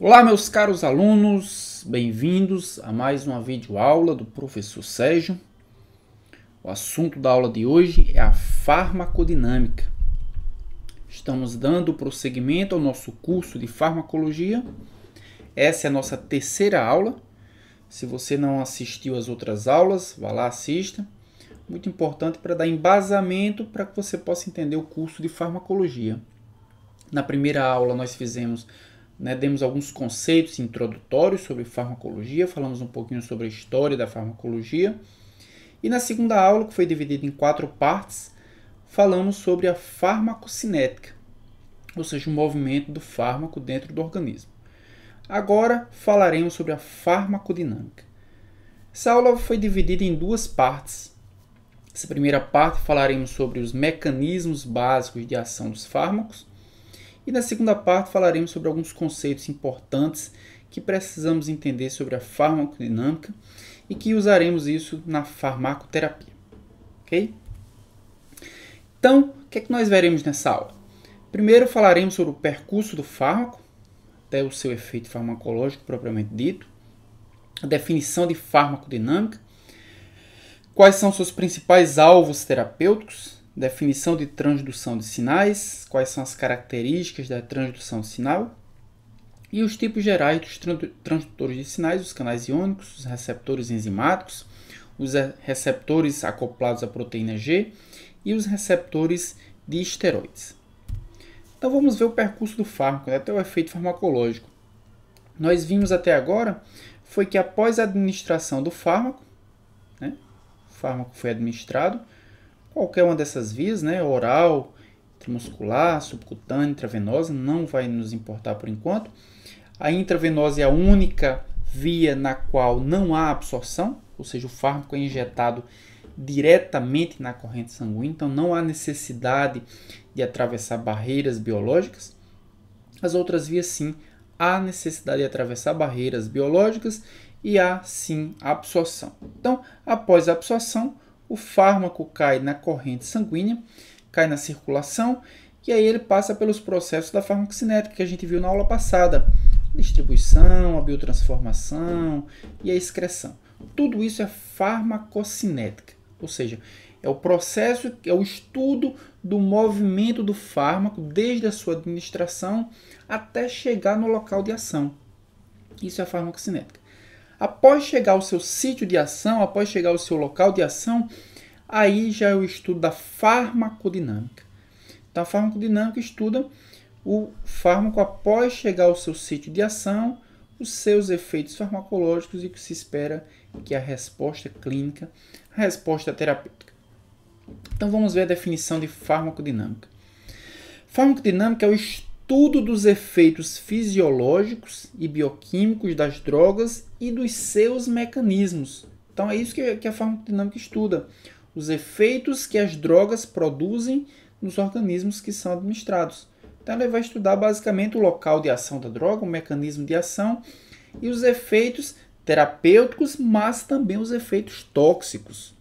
Olá, meus caros alunos, bem-vindos a mais uma videoaula do professor Sérgio. O assunto da aula de hoje é a farmacodinâmica. Estamos dando prosseguimento ao nosso curso de farmacologia. Essa é a nossa terceira aula. Se você não assistiu às outras aulas, vá lá, assista. Muito importante para dar embasamento para que você possa entender o curso de farmacologia. Na primeira aula, nós fizemos né, demos alguns conceitos introdutórios sobre farmacologia, falamos um pouquinho sobre a história da farmacologia. E na segunda aula, que foi dividida em quatro partes, falamos sobre a farmacocinética, ou seja, o movimento do fármaco dentro do organismo. Agora falaremos sobre a farmacodinâmica. Essa aula foi dividida em duas partes. Nessa primeira parte falaremos sobre os mecanismos básicos de ação dos fármacos e na segunda parte falaremos sobre alguns conceitos importantes que precisamos entender sobre a farmacodinâmica e que usaremos isso na farmacoterapia. Ok? Então, o que é que nós veremos nessa aula? Primeiro falaremos sobre o percurso do fármaco, até o seu efeito farmacológico propriamente dito, a definição de farmacodinâmica, quais são seus principais alvos terapêuticos definição de transdução de sinais, quais são as características da transdução sinal e os tipos gerais dos transdutores de sinais, os canais iônicos, os receptores enzimáticos, os receptores acoplados à proteína G e os receptores de esteroides. Então vamos ver o percurso do fármaco, né, até o efeito farmacológico. Nós vimos até agora foi que após a administração do fármaco, né, o fármaco foi administrado, Qualquer uma dessas vias, né, oral, intramuscular, subcutânea, intravenosa, não vai nos importar por enquanto. A intravenosa é a única via na qual não há absorção, ou seja, o fármaco é injetado diretamente na corrente sanguínea, então não há necessidade de atravessar barreiras biológicas. As outras vias, sim, há necessidade de atravessar barreiras biológicas e há, sim, absorção. Então, após a absorção, o fármaco cai na corrente sanguínea, cai na circulação, e aí ele passa pelos processos da farmacocinética que a gente viu na aula passada. A distribuição, a biotransformação e a excreção. Tudo isso é farmacocinética, ou seja, é o processo, é o estudo do movimento do fármaco desde a sua administração até chegar no local de ação. Isso é farmacocinética. Após chegar ao seu sítio de ação, após chegar ao seu local de ação, aí já é o estudo da farmacodinâmica. Então, a farmacodinâmica estuda o fármaco após chegar ao seu sítio de ação, os seus efeitos farmacológicos e o que se espera que é a resposta clínica, a resposta terapêutica. Então, vamos ver a definição de farmacodinâmica. Farmacodinâmica é o estudo estudo dos efeitos fisiológicos e bioquímicos das drogas e dos seus mecanismos. Então é isso que, a farmacodinâmica estuda, os efeitos que as drogas produzem nos organismos que são administrados. Então ela vai estudar basicamente o local de ação da droga, o mecanismo de ação e os efeitos terapêuticos, mas também os efeitos tóxicos.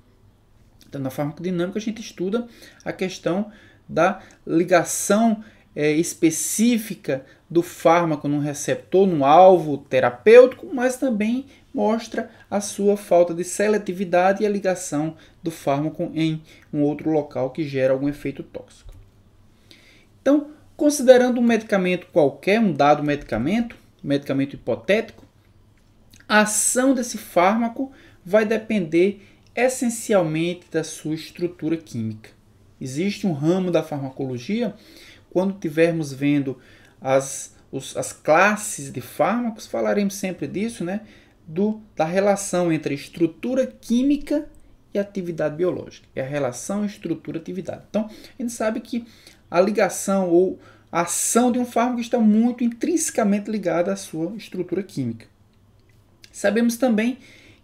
Então na farmacodinâmica a gente estuda a questão da ligação é, específica do fármaco no receptor, no alvo terapêutico, mas também mostra a sua falta de seletividade e a ligação do fármaco em um outro local que gera algum efeito tóxico. Então, considerando um medicamento qualquer, um dado medicamento, medicamento hipotético, a ação desse fármaco vai depender essencialmente da sua estrutura química. Existe um ramo da farmacologia quando tivermos vendo as, os, as classes de fármacos, falaremos sempre disso, né? Do, da relação entre estrutura química e atividade biológica. É a relação estrutura-atividade. Então, a gente sabe que a ligação ou a ação de um fármaco está muito intrinsecamente ligada à sua estrutura química. Sabemos também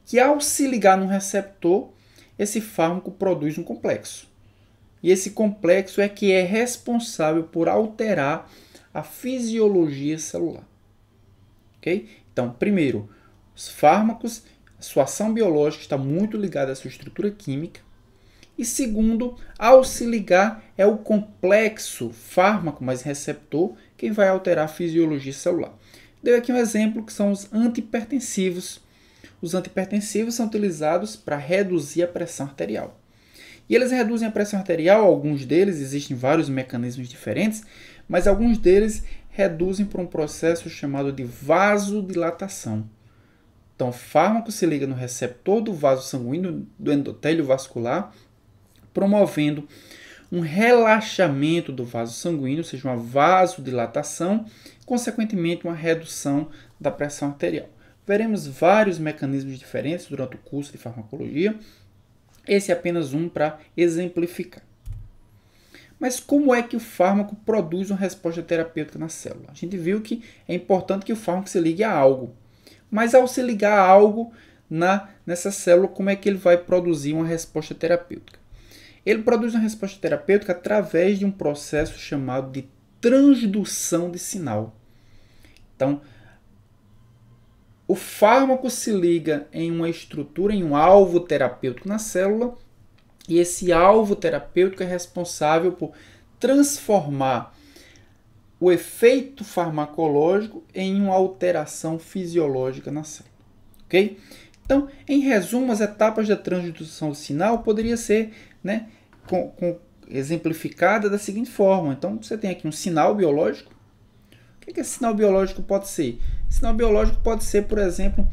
que ao se ligar num receptor, esse fármaco produz um complexo. E esse complexo é que é responsável por alterar a fisiologia celular. Ok? Então, primeiro, os fármacos, sua ação biológica está muito ligada à sua estrutura química. E segundo, ao se ligar, é o complexo fármaco mais receptor quem vai alterar a fisiologia celular. Dei aqui um exemplo que são os antipertensivos. Os antipertensivos são utilizados para reduzir a pressão arterial. E eles reduzem a pressão arterial, alguns deles, existem vários mecanismos diferentes, mas alguns deles reduzem por um processo chamado de vasodilatação. Então, o fármaco se liga no receptor do vaso sanguíneo do endotélio vascular, promovendo um relaxamento do vaso sanguíneo, ou seja, uma vasodilatação, consequentemente uma redução da pressão arterial. Veremos vários mecanismos diferentes durante o curso de farmacologia, esse é apenas um para exemplificar. Mas como é que o fármaco produz uma resposta terapêutica na célula? A gente viu que é importante que o fármaco se ligue a algo. Mas ao se ligar a algo na, nessa célula, como é que ele vai produzir uma resposta terapêutica? Ele produz uma resposta terapêutica através de um processo chamado de transdução de sinal. Então, o fármaco se liga em uma estrutura, em um alvo terapêutico na célula, e esse alvo terapêutico é responsável por transformar o efeito farmacológico em uma alteração fisiológica na célula. Ok? Então, em resumo, as etapas da transdução do sinal poderia ser né, com, com, exemplificada da seguinte forma. Então, você tem aqui um sinal biológico. O que, é que esse sinal biológico pode ser? Sinal biológico pode ser, por exemplo,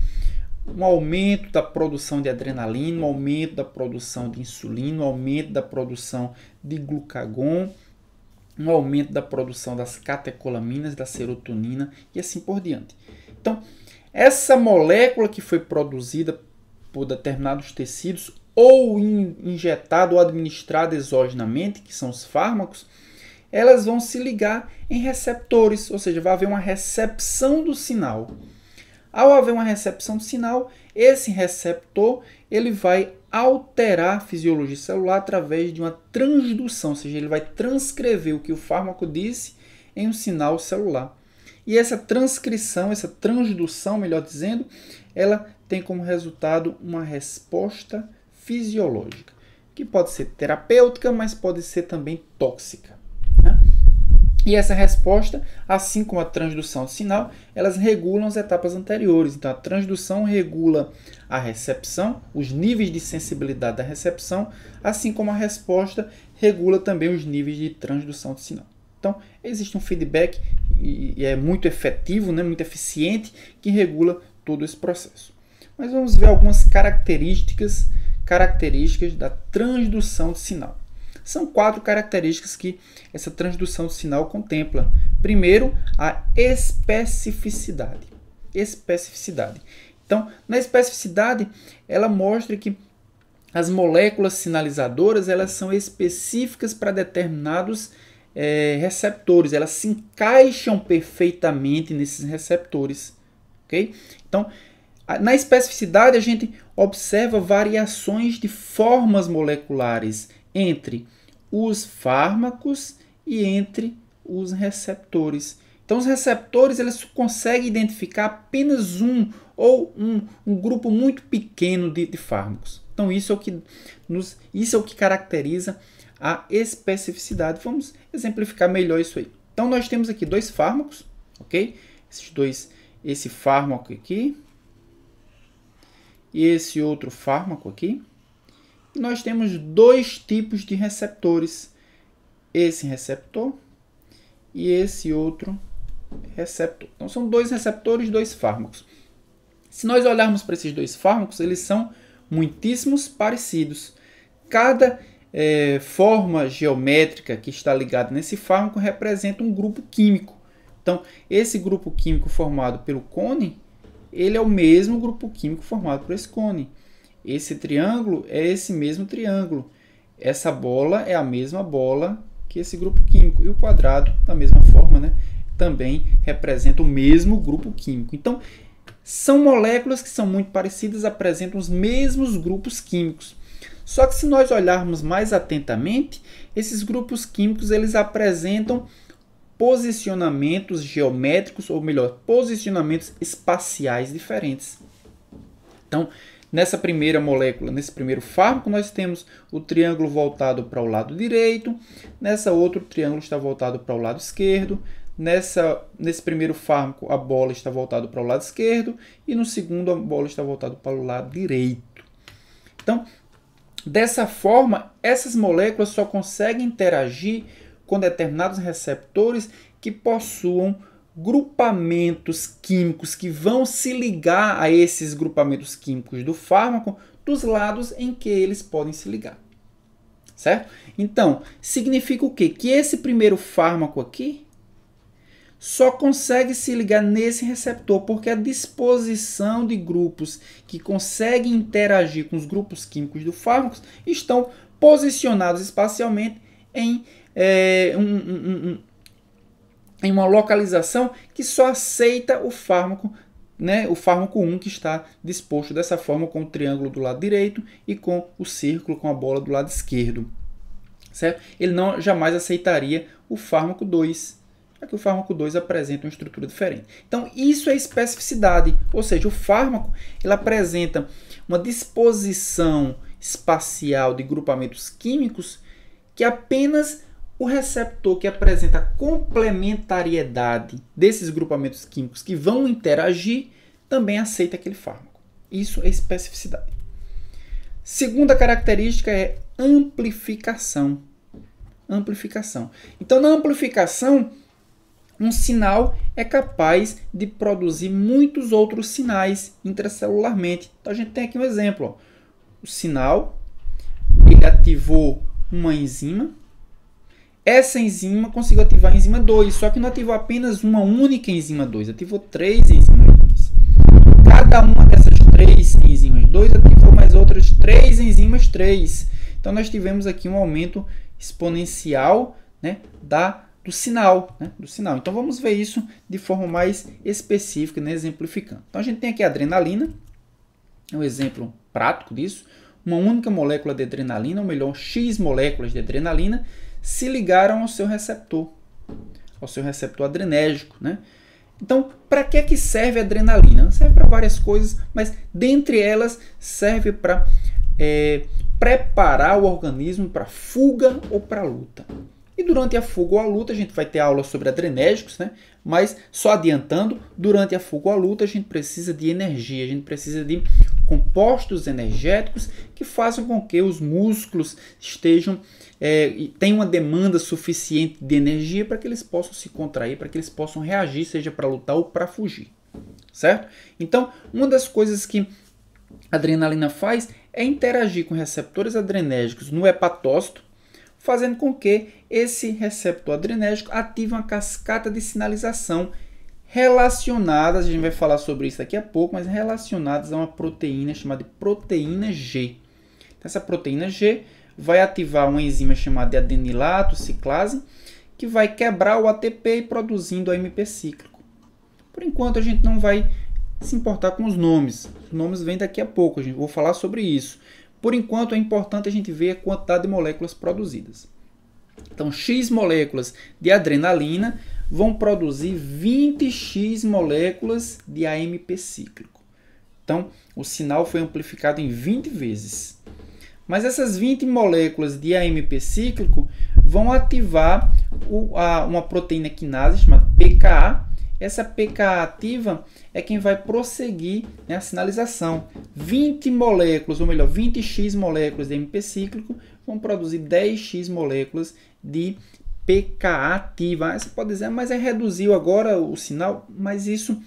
um aumento da produção de adrenalina, um aumento da produção de insulina, um aumento da produção de glucagon, um aumento da produção das catecolaminas, da serotonina e assim por diante. Então, essa molécula que foi produzida por determinados tecidos ou injetada ou administrada exogenamente, que são os fármacos, elas vão se ligar em receptores, ou seja, vai haver uma recepção do sinal. Ao haver uma recepção do sinal, esse receptor ele vai alterar a fisiologia celular através de uma transdução, ou seja, ele vai transcrever o que o fármaco disse em um sinal celular. E essa transcrição, essa transdução, melhor dizendo, ela tem como resultado uma resposta fisiológica, que pode ser terapêutica, mas pode ser também tóxica. E essa resposta, assim como a transdução de sinal, elas regulam as etapas anteriores. Então, a transdução regula a recepção, os níveis de sensibilidade da recepção, assim como a resposta regula também os níveis de transdução de sinal. Então, existe um feedback e é muito efetivo, né, muito eficiente, que regula todo esse processo. Mas vamos ver algumas características, características da transdução de sinal. São quatro características que essa transdução do sinal contempla. Primeiro, a especificidade. Especificidade. Então, na especificidade, ela mostra que as moléculas sinalizadoras elas são específicas para determinados é, receptores, elas se encaixam perfeitamente nesses receptores. Okay? Então, na especificidade, a gente observa variações de formas moleculares entre os fármacos e entre os receptores. Então, os receptores eles conseguem identificar apenas um ou um, um grupo muito pequeno de, de fármacos. Então, isso é, o que nos, isso é o que caracteriza a especificidade. Vamos exemplificar melhor isso aí. Então, nós temos aqui dois fármacos, ok? Esses dois, esse fármaco aqui e esse outro fármaco aqui nós temos dois tipos de receptores. Esse receptor e esse outro receptor. Então são dois receptores, dois fármacos. Se nós olharmos para esses dois fármacos, eles são muitíssimos parecidos. Cada é, forma geométrica que está ligada nesse fármaco representa um grupo químico. Então, esse grupo químico formado pelo cone, ele é o mesmo grupo químico formado por esse cone. Esse triângulo é esse mesmo triângulo. Essa bola é a mesma bola que esse grupo químico. E o quadrado, da mesma forma, né, também representa o mesmo grupo químico. Então, são moléculas que são muito parecidas, apresentam os mesmos grupos químicos. Só que se nós olharmos mais atentamente, esses grupos químicos eles apresentam posicionamentos geométricos, ou melhor, posicionamentos espaciais diferentes. Então, Nessa primeira molécula, nesse primeiro fármaco, nós temos o triângulo voltado para o lado direito, nessa outra, o triângulo está voltado para o lado esquerdo, nessa, nesse primeiro fármaco, a bola está voltada para o lado esquerdo, e no segundo, a bola está voltada para o lado direito. Então, dessa forma, essas moléculas só conseguem interagir com determinados receptores que possuam grupamentos químicos que vão se ligar a esses grupamentos químicos do fármaco dos lados em que eles podem se ligar. Certo? Então, significa o quê? Que esse primeiro fármaco aqui só consegue se ligar nesse receptor, porque a disposição de grupos que conseguem interagir com os grupos químicos do fármaco estão posicionados espacialmente em é, um, um, um em uma localização que só aceita o fármaco, né, o fármaco 1 que está disposto dessa forma com o triângulo do lado direito e com o círculo com a bola do lado esquerdo. Certo? Ele não jamais aceitaria o fármaco 2, já que o fármaco 2 apresenta uma estrutura diferente. Então, isso é especificidade, ou seja, o fármaco ele apresenta uma disposição espacial de grupamentos químicos que apenas o receptor que apresenta complementariedade desses grupamentos químicos que vão interagir também aceita aquele fármaco. Isso é especificidade. Segunda característica é amplificação. Amplificação. Então, na amplificação, um sinal é capaz de produzir muitos outros sinais intracelularmente. Então, a gente tem aqui um exemplo. Ó. O sinal ele ativou uma enzima essa enzima conseguiu ativar a enzima 2, só que não ativou apenas uma única enzima 2, ativou três enzimas 2. Cada uma dessas três enzimas 2 ativou mais outras três enzimas 3. Então nós tivemos aqui um aumento exponencial né, da, do sinal, né, do sinal. Então vamos ver isso de forma mais específica, né, exemplificando. Então a gente tem aqui a adrenalina, é um exemplo prático disso. Uma única molécula de adrenalina, ou melhor, X moléculas de adrenalina, se ligaram ao seu receptor, ao seu receptor adrenérgico, né? Então, para que é que serve a adrenalina? Serve para várias coisas, mas dentre elas serve para é, preparar o organismo para fuga ou para luta. E durante a fuga ou a luta, a gente vai ter aula sobre adrenérgicos, né? Mas só adiantando, durante a fuga ou a luta, a gente precisa de energia, a gente precisa de compostos energéticos que fazem com que os músculos estejam é, tenham uma demanda suficiente de energia para que eles possam se contrair, para que eles possam reagir, seja para lutar ou para fugir, certo? Então, uma das coisas que a adrenalina faz é interagir com receptores adrenérgicos no hepatócito, fazendo com que esse receptor adrenérgico ative uma cascata de sinalização relacionadas, a gente vai falar sobre isso daqui a pouco, mas relacionadas a uma proteína chamada proteína G. Então, essa proteína G vai ativar uma enzima chamada de adenilato ciclase, que vai quebrar o ATP e produzindo AMP cíclico. Por enquanto a gente não vai se importar com os nomes. Os nomes vêm daqui a pouco, a gente vou falar sobre isso. Por enquanto é importante a gente ver a quantidade de moléculas produzidas. Então, X moléculas de adrenalina vão produzir 20x moléculas de AMP cíclico. Então, o sinal foi amplificado em 20 vezes. Mas essas 20 moléculas de AMP cíclico vão ativar o, a, uma proteína quinase chamada PKA. Essa PKA ativa é quem vai prosseguir né, a sinalização. 20 moléculas, ou melhor, 20x moléculas de AMP cíclico vão produzir 10x moléculas de PKA ativa. você pode dizer, ah, mas é reduziu agora o sinal, mas isso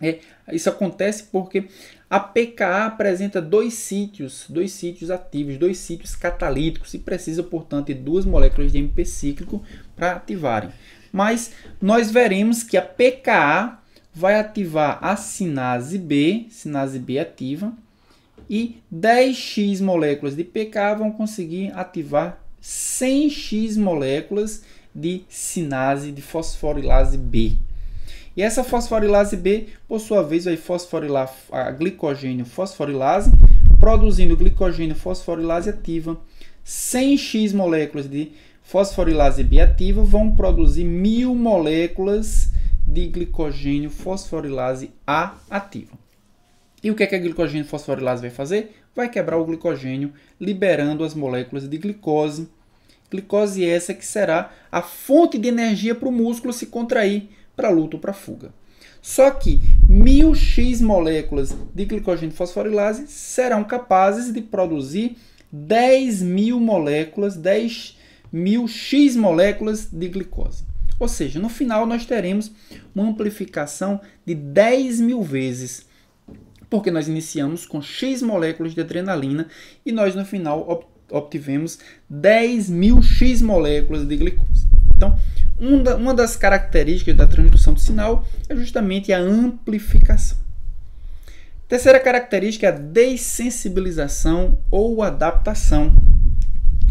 é, isso acontece porque a PKA apresenta dois sítios, dois sítios ativos, dois sítios catalíticos e precisa, portanto, de duas moléculas de MP cíclico para ativarem. Mas nós veremos que a PKA vai ativar a sinase B, sinase B ativa, e 10x moléculas de PKA vão conseguir ativar 100x moléculas de sinase de fosforilase B. E essa fosforilase B, por sua vez, vai fosforilar a glicogênio fosforilase, produzindo glicogênio fosforilase ativa. 100x moléculas de fosforilase B ativa vão produzir mil moléculas de glicogênio fosforilase A ativa. E o que, é que a glicogênio fosforilase vai fazer? vai quebrar o glicogênio, liberando as moléculas de glicose. Glicose essa que será a fonte de energia para o músculo se contrair para luta ou para fuga. Só que 1000x moléculas de glicogênio fosforilase serão capazes de produzir 10 mil moléculas, 10 mil x moléculas de glicose. Ou seja, no final nós teremos uma amplificação de 10 mil vezes porque nós iniciamos com X moléculas de adrenalina e nós no final obtivemos 10 mil X moléculas de glicose. Então, uma das características da transdução do sinal é justamente a amplificação. Terceira característica é a dessensibilização ou adaptação.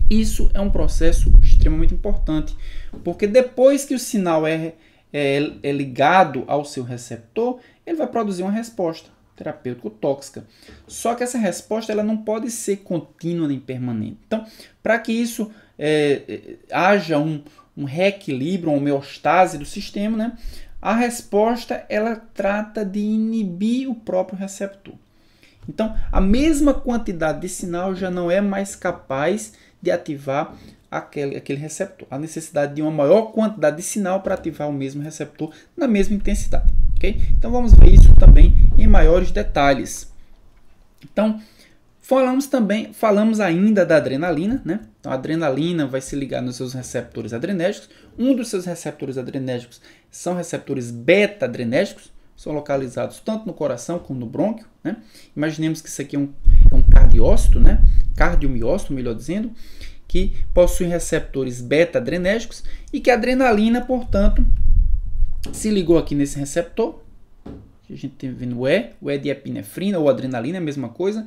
Isso é um processo extremamente importante, porque depois que o sinal é, é, é ligado ao seu receptor, ele vai produzir uma resposta terapêutico tóxica. Só que essa resposta ela não pode ser contínua nem permanente. Então, para que isso é, é, haja um, um reequilíbrio, uma homeostase do sistema, né? A resposta ela trata de inibir o próprio receptor. Então, a mesma quantidade de sinal já não é mais capaz de ativar aquele, aquele receptor. A necessidade de uma maior quantidade de sinal para ativar o mesmo receptor na mesma intensidade ok? Então vamos ver isso também em maiores detalhes. Então falamos também, falamos ainda da adrenalina, né? Então a adrenalina vai se ligar nos seus receptores adrenérgicos. Um dos seus receptores adrenérgicos são receptores beta adrenérgicos, são localizados tanto no coração como no brônquio, né? Imaginemos que isso aqui é um, é um cardiócito, né? Cardiomiócito, melhor dizendo que possui receptores beta-adrenérgicos e que a adrenalina, portanto, se ligou aqui nesse receptor, que a gente tem vendo é, o E, o E de epinefrina ou adrenalina, é a mesma coisa.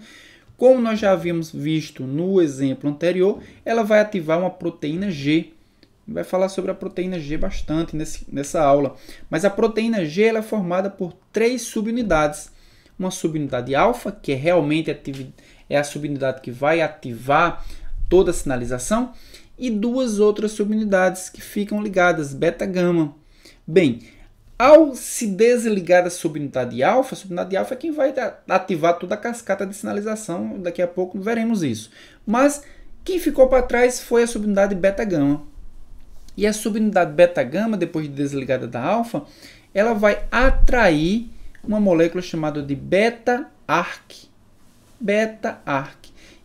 Como nós já havíamos visto no exemplo anterior, ela vai ativar uma proteína G. Vai falar sobre a proteína G bastante nesse, nessa aula. Mas a proteína G ela é formada por três subunidades. Uma subunidade alfa, que é realmente é a subunidade que vai ativar toda a sinalização, e duas outras subunidades que ficam ligadas, beta-gama, Bem, ao se desligar da subunidade alfa, a subunidade alfa é quem vai ativar toda a cascata de sinalização. Daqui a pouco veremos isso. Mas quem ficou para trás foi a subunidade beta-gama. E a subunidade beta-gama, depois de desligada da alfa, ela vai atrair uma molécula chamada de beta-arc. Beta-arc.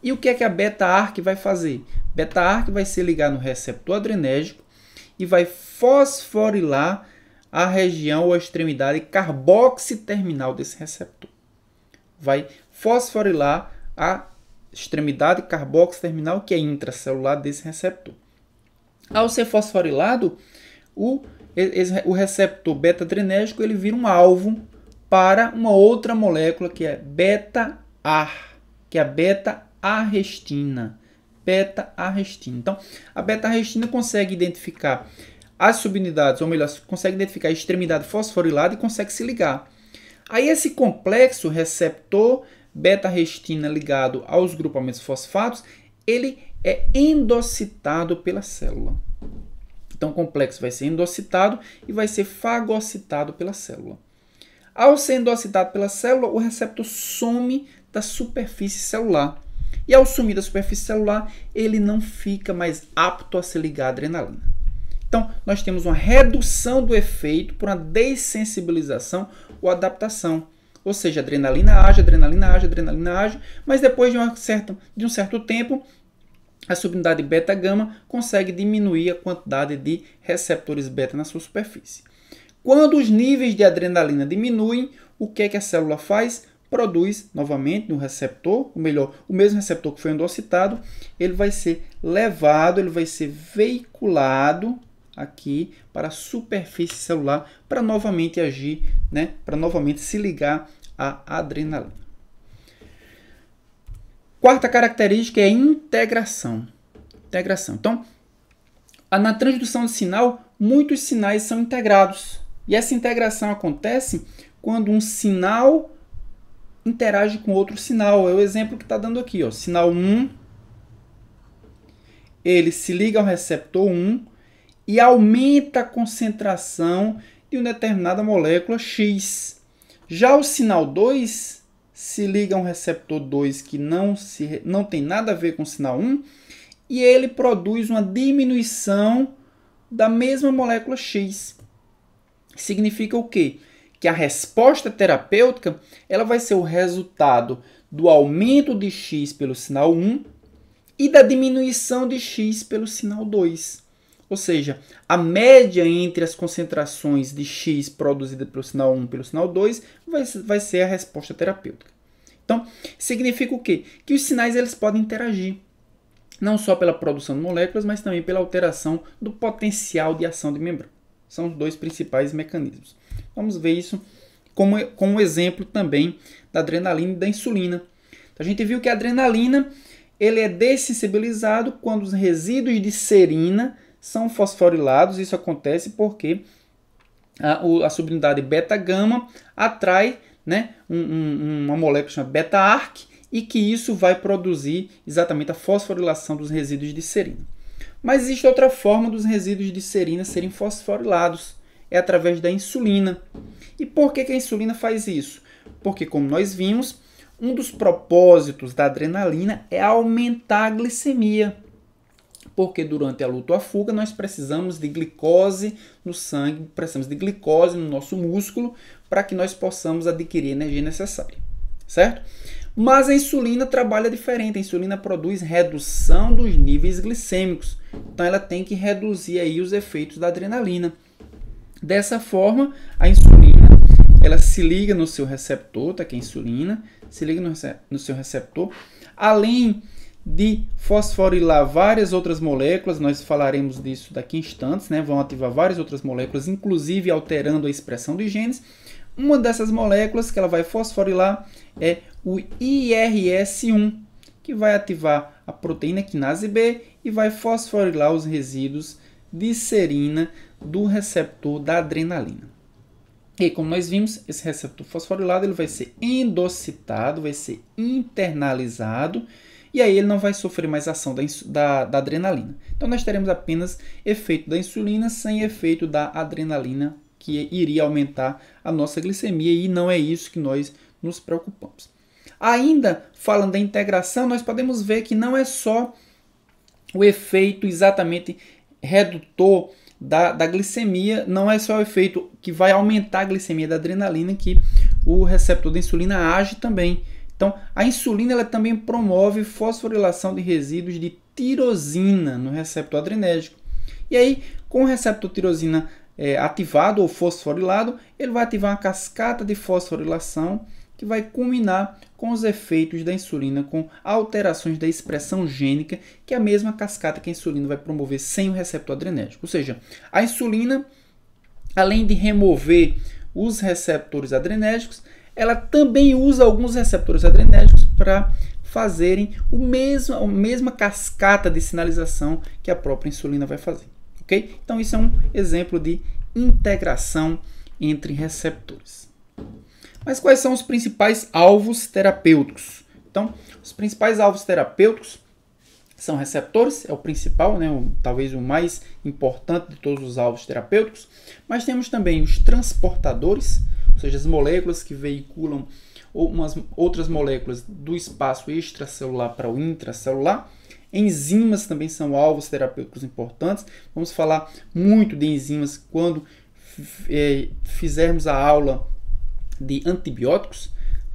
E o que é que a beta-arc vai fazer? Beta-arc vai se ligar no receptor adrenérgico e vai fosforilar a região ou a extremidade carboxiterminal desse receptor. Vai fosforilar a extremidade carboxiterminal que é intracelular desse receptor. Ao ser fosforilado, o, o receptor beta-adrenérgico ele vira um alvo para uma outra molécula que é beta-ar, que é a beta-arrestina. Beta-arrestina. Então, a beta-arrestina consegue identificar as subunidades, ou melhor, consegue identificar a extremidade fosforilada e consegue se ligar. Aí esse complexo receptor beta-restina ligado aos grupamentos fosfatos, ele é endocitado pela célula. Então o complexo vai ser endocitado e vai ser fagocitado pela célula. Ao ser endocitado pela célula, o receptor some da superfície celular. E ao sumir da superfície celular, ele não fica mais apto a se ligar à adrenalina. Então, nós temos uma redução do efeito por uma dessensibilização ou adaptação. Ou seja, adrenalina age, adrenalina age, adrenalina age, mas depois de, certa, de um certo tempo, a subunidade beta-gama consegue diminuir a quantidade de receptores beta na sua superfície. Quando os níveis de adrenalina diminuem, o que, é que a célula faz? Produz novamente no receptor, ou melhor, o mesmo receptor que foi endocitado, ele vai ser levado, ele vai ser veiculado aqui para a superfície celular para novamente agir, né? Para novamente se ligar à adrenalina. Quarta característica é a integração. Integração. Então, na transdução de sinal, muitos sinais são integrados. E essa integração acontece quando um sinal interage com outro sinal. É o exemplo que está dando aqui. Ó. Sinal 1, ele se liga ao receptor 1, e aumenta a concentração de uma determinada molécula X. Já o sinal 2 se liga a um receptor 2 que não, se, não tem nada a ver com o sinal 1 e ele produz uma diminuição da mesma molécula X. Significa o quê? Que a resposta terapêutica ela vai ser o resultado do aumento de X pelo sinal 1 e da diminuição de X pelo sinal 2. Ou seja, a média entre as concentrações de X produzida pelo sinal 1 e pelo sinal 2 vai, vai ser a resposta terapêutica. Então, significa o quê? Que os sinais eles podem interagir, não só pela produção de moléculas, mas também pela alteração do potencial de ação de membrana. São os dois principais mecanismos. Vamos ver isso como, com um exemplo também da adrenalina e da insulina. Então, a gente viu que a adrenalina ele é dessensibilizado quando os resíduos de serina são fosforilados. Isso acontece porque a, a subunidade beta-gama atrai né, um, um, uma molécula chamada beta-arc e que isso vai produzir exatamente a fosforilação dos resíduos de serina. Mas existe outra forma dos resíduos de serina serem fosforilados, é através da insulina. E por que, que a insulina faz isso? Porque, como nós vimos, um dos propósitos da adrenalina é aumentar a glicemia porque durante a luta ou a fuga nós precisamos de glicose no sangue, precisamos de glicose no nosso músculo para que nós possamos adquirir a energia necessária, certo? Mas a insulina trabalha diferente. A insulina produz redução dos níveis glicêmicos. Então ela tem que reduzir aí os efeitos da adrenalina. Dessa forma, a insulina ela se liga no seu receptor, tá aqui é a insulina, se liga no, no seu receptor. Além de fosforilar várias outras moléculas, nós falaremos disso daqui a instantes, né? vão ativar várias outras moléculas, inclusive alterando a expressão de genes. Uma dessas moléculas que ela vai fosforilar é o IRS1, que vai ativar a proteína quinase B e vai fosforilar os resíduos de serina do receptor da adrenalina. E como nós vimos, esse receptor fosforilado ele vai ser endocitado, vai ser internalizado e aí ele não vai sofrer mais ação da, da, da adrenalina. Então nós teremos apenas efeito da insulina sem efeito da adrenalina, que iria aumentar a nossa glicemia, e não é isso que nós nos preocupamos. Ainda falando da integração, nós podemos ver que não é só o efeito exatamente redutor da, da, glicemia, não é só o efeito que vai aumentar a glicemia da adrenalina, que o receptor da insulina age também. Então, a insulina ela também promove fosforilação de resíduos de tirosina no receptor adrenérgico. E aí, com o receptor tirosina é, ativado ou fosforilado, ele vai ativar uma cascata de fosforilação que vai culminar com os efeitos da insulina, com alterações da expressão gênica, que é a mesma cascata que a insulina vai promover sem o receptor adrenérgico. Ou seja, a insulina, além de remover os receptores adrenérgicos, ela também usa alguns receptores adrenérgicos para fazerem o mesmo, a mesma cascata de sinalização que a própria insulina vai fazer. Ok? Então, isso é um exemplo de integração entre receptores. Mas quais são os principais alvos terapêuticos? Então, os principais alvos terapêuticos são receptores, é o principal, né, o, talvez o mais importante de todos os alvos terapêuticos, mas temos também os transportadores, ou seja, as moléculas que veiculam umas outras moléculas do espaço extracelular para o intracelular. Enzimas também são alvos terapêuticos importantes. Vamos falar muito de enzimas quando é, fizermos a aula de antibióticos.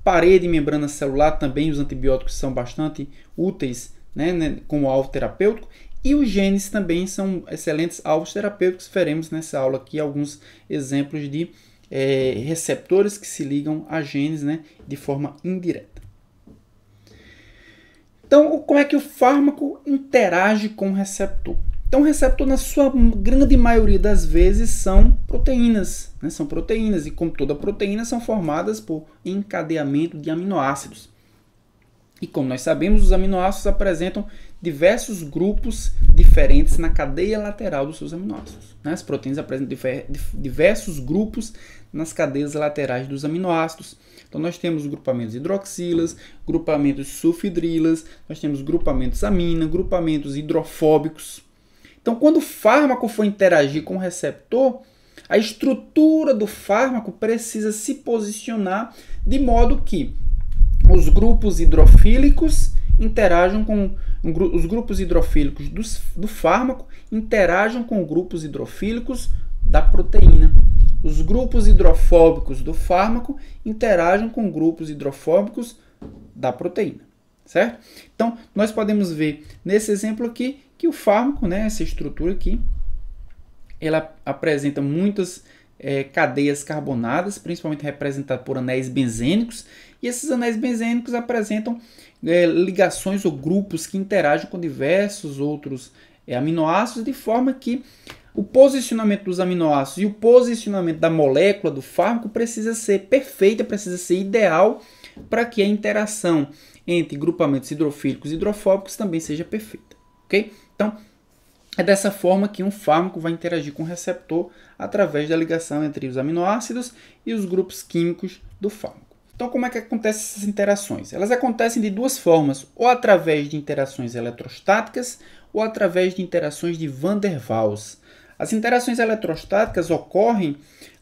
Parede e membrana celular também os antibióticos são bastante úteis né, né, como alvo terapêutico. E os genes também são excelentes alvos terapêuticos. Veremos nessa aula aqui alguns exemplos de é, receptores que se ligam a genes né, de forma indireta. Então, como é que o fármaco interage com o receptor? Então, o receptor, na sua grande maioria das vezes, são proteínas. Né? São proteínas, e como toda proteína, são formadas por encadeamento de aminoácidos. E como nós sabemos, os aminoácidos apresentam diversos grupos diferentes na cadeia lateral dos seus aminoácidos. Né? As proteínas apresentam diversos grupos nas cadeias laterais dos aminoácidos. Então, nós temos grupamentos hidroxilas, grupamentos sulfidrilas, nós temos grupamentos amina, grupamentos hidrofóbicos. Então, quando o fármaco for interagir com o receptor, a estrutura do fármaco precisa se posicionar de modo que os grupos hidrofílicos interajam com os grupos hidrofílicos do, do fármaco interagem com grupos hidrofílicos da proteína. Os grupos hidrofóbicos do fármaco interagem com grupos hidrofóbicos da proteína, certo? Então, nós podemos ver nesse exemplo aqui que o fármaco, né, essa estrutura aqui, ela apresenta muitas é, cadeias carbonadas, principalmente representadas por anéis benzênicos, e esses anéis benzênicos apresentam é, ligações ou grupos que interagem com diversos outros é, aminoácidos, de forma que o posicionamento dos aminoácidos e o posicionamento da molécula do fármaco precisa ser perfeita, precisa ser ideal para que a interação entre grupamentos hidrofílicos e hidrofóbicos também seja perfeita, ok? Então, é dessa forma que um fármaco vai interagir com o receptor através da ligação entre os aminoácidos e os grupos químicos do fármaco. Então, como é que acontecem essas interações? Elas acontecem de duas formas, ou através de interações eletrostáticas ou através de interações de Van der Waals. As interações eletrostáticas ocorrem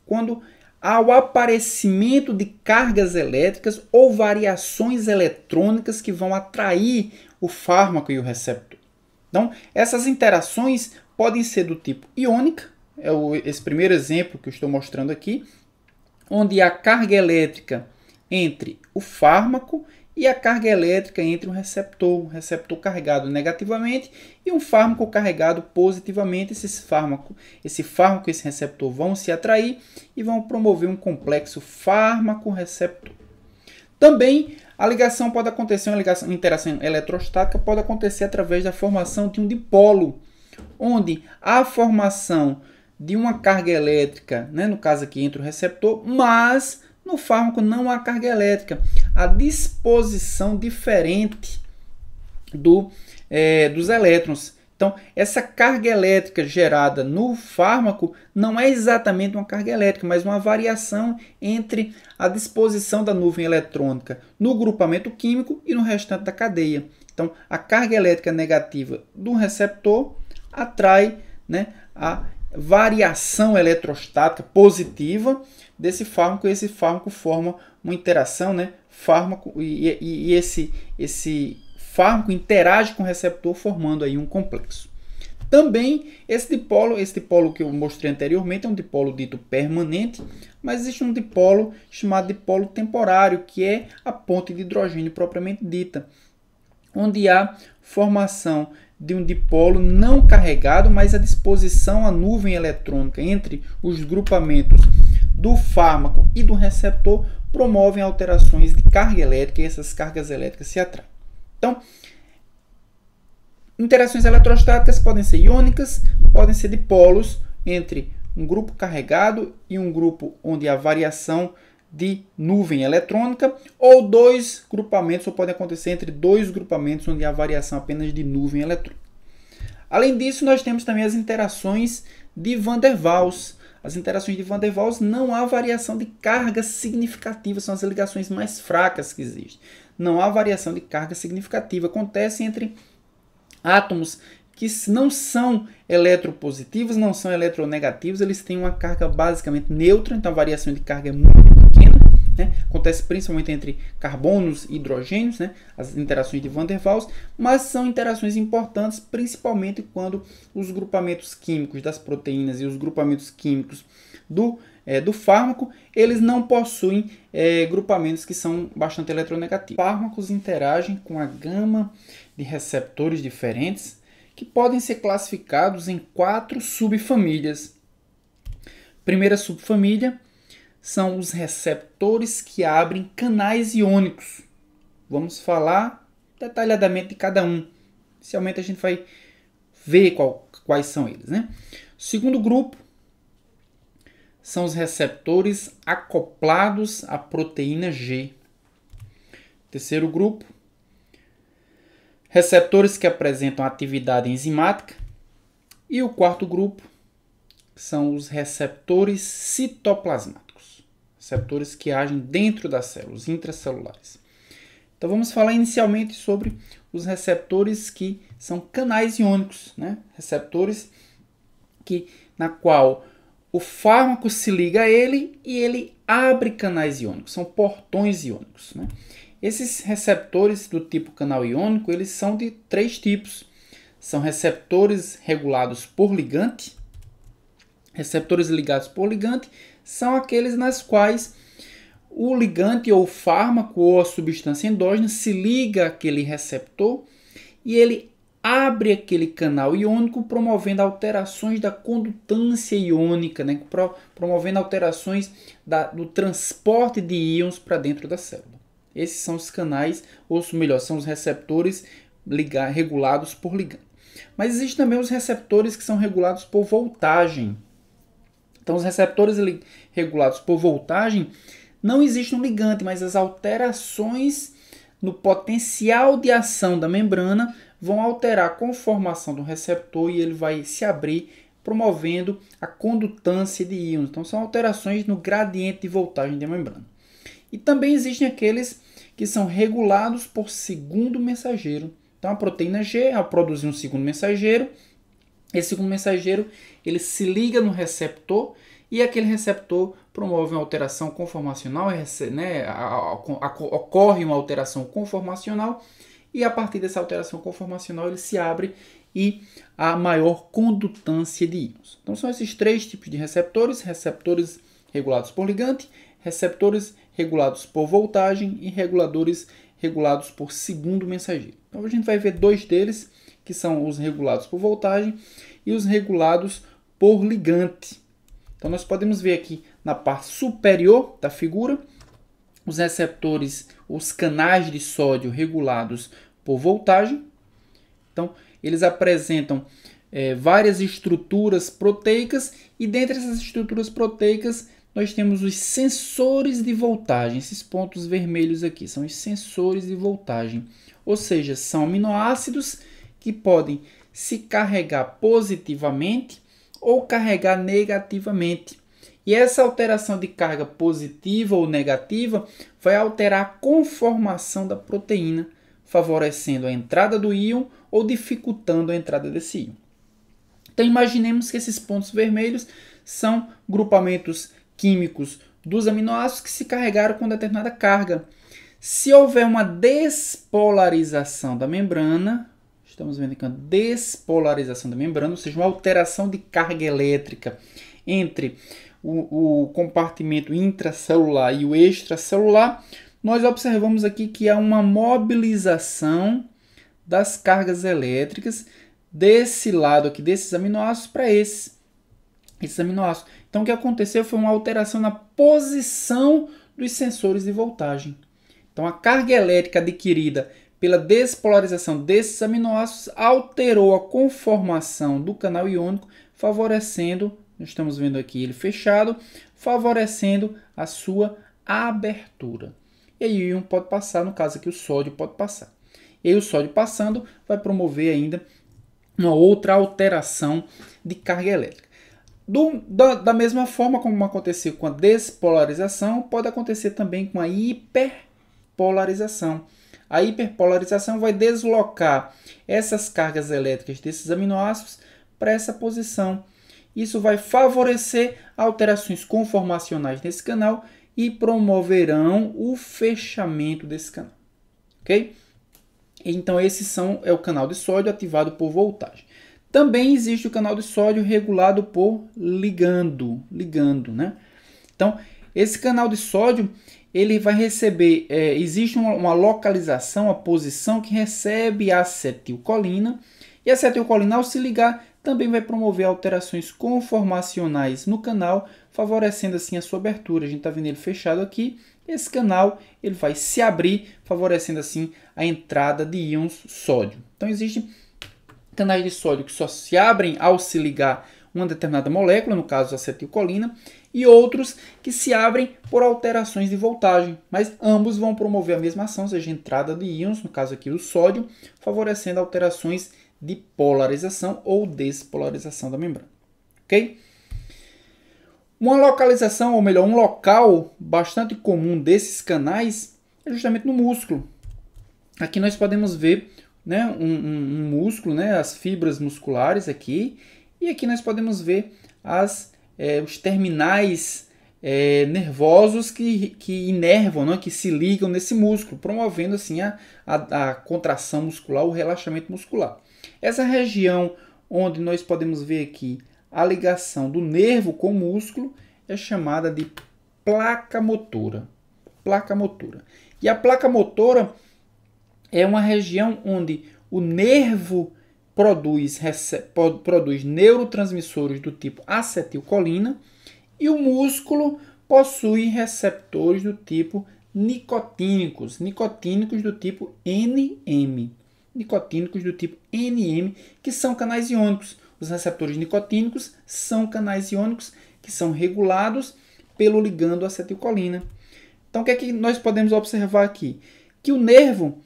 quando há o aparecimento de cargas elétricas ou variações eletrônicas que vão atrair o fármaco e o receptor. Então, essas interações podem ser do tipo iônica, é o, esse primeiro exemplo que eu estou mostrando aqui, onde a carga elétrica entre o fármaco e a carga elétrica entre um receptor, um receptor carregado negativamente e um fármaco carregado positivamente. Esses fármaco, esse fármaco e esse receptor vão se atrair e vão promover um complexo fármaco-receptor. Também a ligação pode acontecer, uma ligação, uma interação eletrostática pode acontecer através da formação de um dipolo, onde a formação de uma carga elétrica, né, no caso aqui entre o receptor, mas no fármaco não há carga elétrica. A disposição diferente do, é, dos elétrons. Então, essa carga elétrica gerada no fármaco não é exatamente uma carga elétrica, mas uma variação entre a disposição da nuvem eletrônica no grupamento químico e no restante da cadeia. Então, a carga elétrica negativa do receptor atrai né, a variação eletrostática positiva desse fármaco e esse fármaco forma uma interação, né? Fármaco e, e, e esse, esse fármaco interage com o receptor formando aí um complexo. Também esse dipolo, esse dipolo que eu mostrei anteriormente é um dipolo dito permanente, mas existe um dipolo chamado dipolo temporário, que é a ponte de hidrogênio propriamente dita, onde há formação de um dipolo não carregado, mas a disposição a nuvem eletrônica entre os grupamentos do fármaco e do receptor promovem alterações de carga elétrica e essas cargas elétricas se atraem. Então, interações eletrostáticas podem ser iônicas, podem ser de polos entre um grupo carregado e um grupo onde há variação de nuvem eletrônica, ou dois grupamentos, ou podem acontecer entre dois grupamentos onde há variação apenas de nuvem eletrônica. Além disso, nós temos também as interações de Van der Waals, as interações de Van der Waals, não há variação de carga significativa, são as ligações mais fracas que existem. Não há variação de carga significativa, acontece entre átomos que não são eletropositivos, não são eletronegativos, eles têm uma carga basicamente neutra, então a variação de carga é muito né? Acontece principalmente entre carbonos e hidrogênios, né? as interações de Van der Waals, mas são interações importantes principalmente quando os grupamentos químicos das proteínas e os grupamentos químicos do, é, do fármaco, eles não possuem é, grupamentos que são bastante eletronegativos. Fármacos interagem com a gama de receptores diferentes que podem ser classificados em quatro subfamílias. Primeira subfamília são os receptores que abrem canais iônicos. Vamos falar detalhadamente de cada um. Inicialmente a gente vai ver qual, quais são eles. Né? O segundo grupo são os receptores acoplados à proteína G. Terceiro grupo, receptores que apresentam atividade enzimática. E o quarto grupo são os receptores citoplasmáticos receptores que agem dentro das células, intracelulares. Então vamos falar inicialmente sobre os receptores que são canais iônicos, né? receptores que, na qual o fármaco se liga a ele e ele abre canais iônicos, são portões iônicos. Né? Esses receptores do tipo canal iônico, eles são de três tipos. São receptores regulados por ligante, receptores ligados por ligante são aqueles nas quais o ligante ou o fármaco ou a substância endógena se liga àquele receptor e ele abre aquele canal iônico, promovendo alterações da condutância iônica, né? promovendo alterações da, do transporte de íons para dentro da célula. Esses são os canais, ou melhor, são os receptores ligar, regulados por ligante. Mas existem também os receptores que são regulados por voltagem, então, os receptores regulados por voltagem não existe um ligante, mas as alterações no potencial de ação da membrana vão alterar a conformação do receptor e ele vai se abrir, promovendo a condutância de íons. Então, são alterações no gradiente de voltagem da membrana. E também existem aqueles que são regulados por segundo mensageiro. Então, a proteína G, ao produzir um segundo mensageiro, esse segundo mensageiro ele se liga no receptor e aquele receptor promove uma alteração conformacional, né, ocorre uma alteração conformacional e a partir dessa alteração conformacional ele se abre e a maior condutância de íons. Então são esses três tipos de receptores: receptores regulados por ligante, receptores regulados por voltagem e reguladores regulados por segundo mensageiro. Então a gente vai ver dois deles que são os regulados por voltagem e os regulados por ligante. Então nós podemos ver aqui na parte superior da figura os receptores, os canais de sódio regulados por voltagem. Então eles apresentam é, várias estruturas proteicas e dentre essas estruturas proteicas nós temos os sensores de voltagem. Esses pontos vermelhos aqui são os sensores de voltagem, ou seja, são aminoácidos que podem se carregar positivamente ou carregar negativamente. E essa alteração de carga positiva ou negativa vai alterar a conformação da proteína, favorecendo a entrada do íon ou dificultando a entrada desse íon. Então imaginemos que esses pontos vermelhos são grupamentos químicos dos aminoácidos que se carregaram com determinada carga. Se houver uma despolarização da membrana, estamos vendo aqui uma despolarização da membrana, ou seja, uma alteração de carga elétrica entre o, o compartimento intracelular e o extracelular, nós observamos aqui que há uma mobilização das cargas elétricas desse lado aqui, desses aminoácidos para esse, esses aminoácidos. Então, o que aconteceu foi uma alteração na posição dos sensores de voltagem. Então, a carga elétrica adquirida pela despolarização desses aminoácidos, alterou a conformação do canal iônico, favorecendo, estamos vendo aqui ele fechado, favorecendo a sua abertura. E aí o íon pode passar, no caso aqui o sódio pode passar. E aí, o sódio passando vai promover ainda uma outra alteração de carga elétrica. Do, da, da, mesma forma como aconteceu com a despolarização, pode acontecer também com a hiperpolarização. A hiperpolarização vai deslocar essas cargas elétricas desses aminoácidos para essa posição. Isso vai favorecer alterações conformacionais nesse canal e promoverão o fechamento desse canal. Ok? Então, esse são, é o canal de sódio ativado por voltagem. Também existe o canal de sódio regulado por ligando, ligando, né? Então, esse canal de sódio ele vai receber, é, existe uma, uma, localização, uma posição que recebe a acetilcolina, e a acetilcolina ao se ligar também vai promover alterações conformacionais no canal, favorecendo assim a sua abertura. A gente está vendo ele fechado aqui, esse canal ele vai se abrir, favorecendo assim a entrada de íons sódio. Então existem canais de sódio que só se abrem ao se ligar uma determinada molécula, no caso a acetilcolina, e outros que se abrem por alterações de voltagem, mas ambos vão promover a mesma ação, ou seja, entrada de íons, no caso aqui o sódio, favorecendo alterações de polarização ou despolarização da membrana. Ok? Uma localização, ou melhor, um local bastante comum desses canais é justamente no músculo. Aqui nós podemos ver né, um, um, um músculo, né, as fibras musculares aqui, e aqui nós podemos ver as é, os terminais é, nervosos que, que inervam, né, que se ligam nesse músculo, promovendo assim a, a, a contração muscular, o relaxamento muscular. Essa região onde nós podemos ver aqui a ligação do nervo com o músculo é chamada de placa motora. Placa motora. E a placa motora é uma região onde o nervo produz, produz neurotransmissores do tipo acetilcolina e o músculo possui receptores do tipo nicotínicos, nicotínicos do tipo NM, nicotínicos do tipo NM, que são canais iônicos. Os receptores nicotínicos são canais iônicos que são regulados pelo ligando acetilcolina. Então, o que é que nós podemos observar aqui? Que o nervo,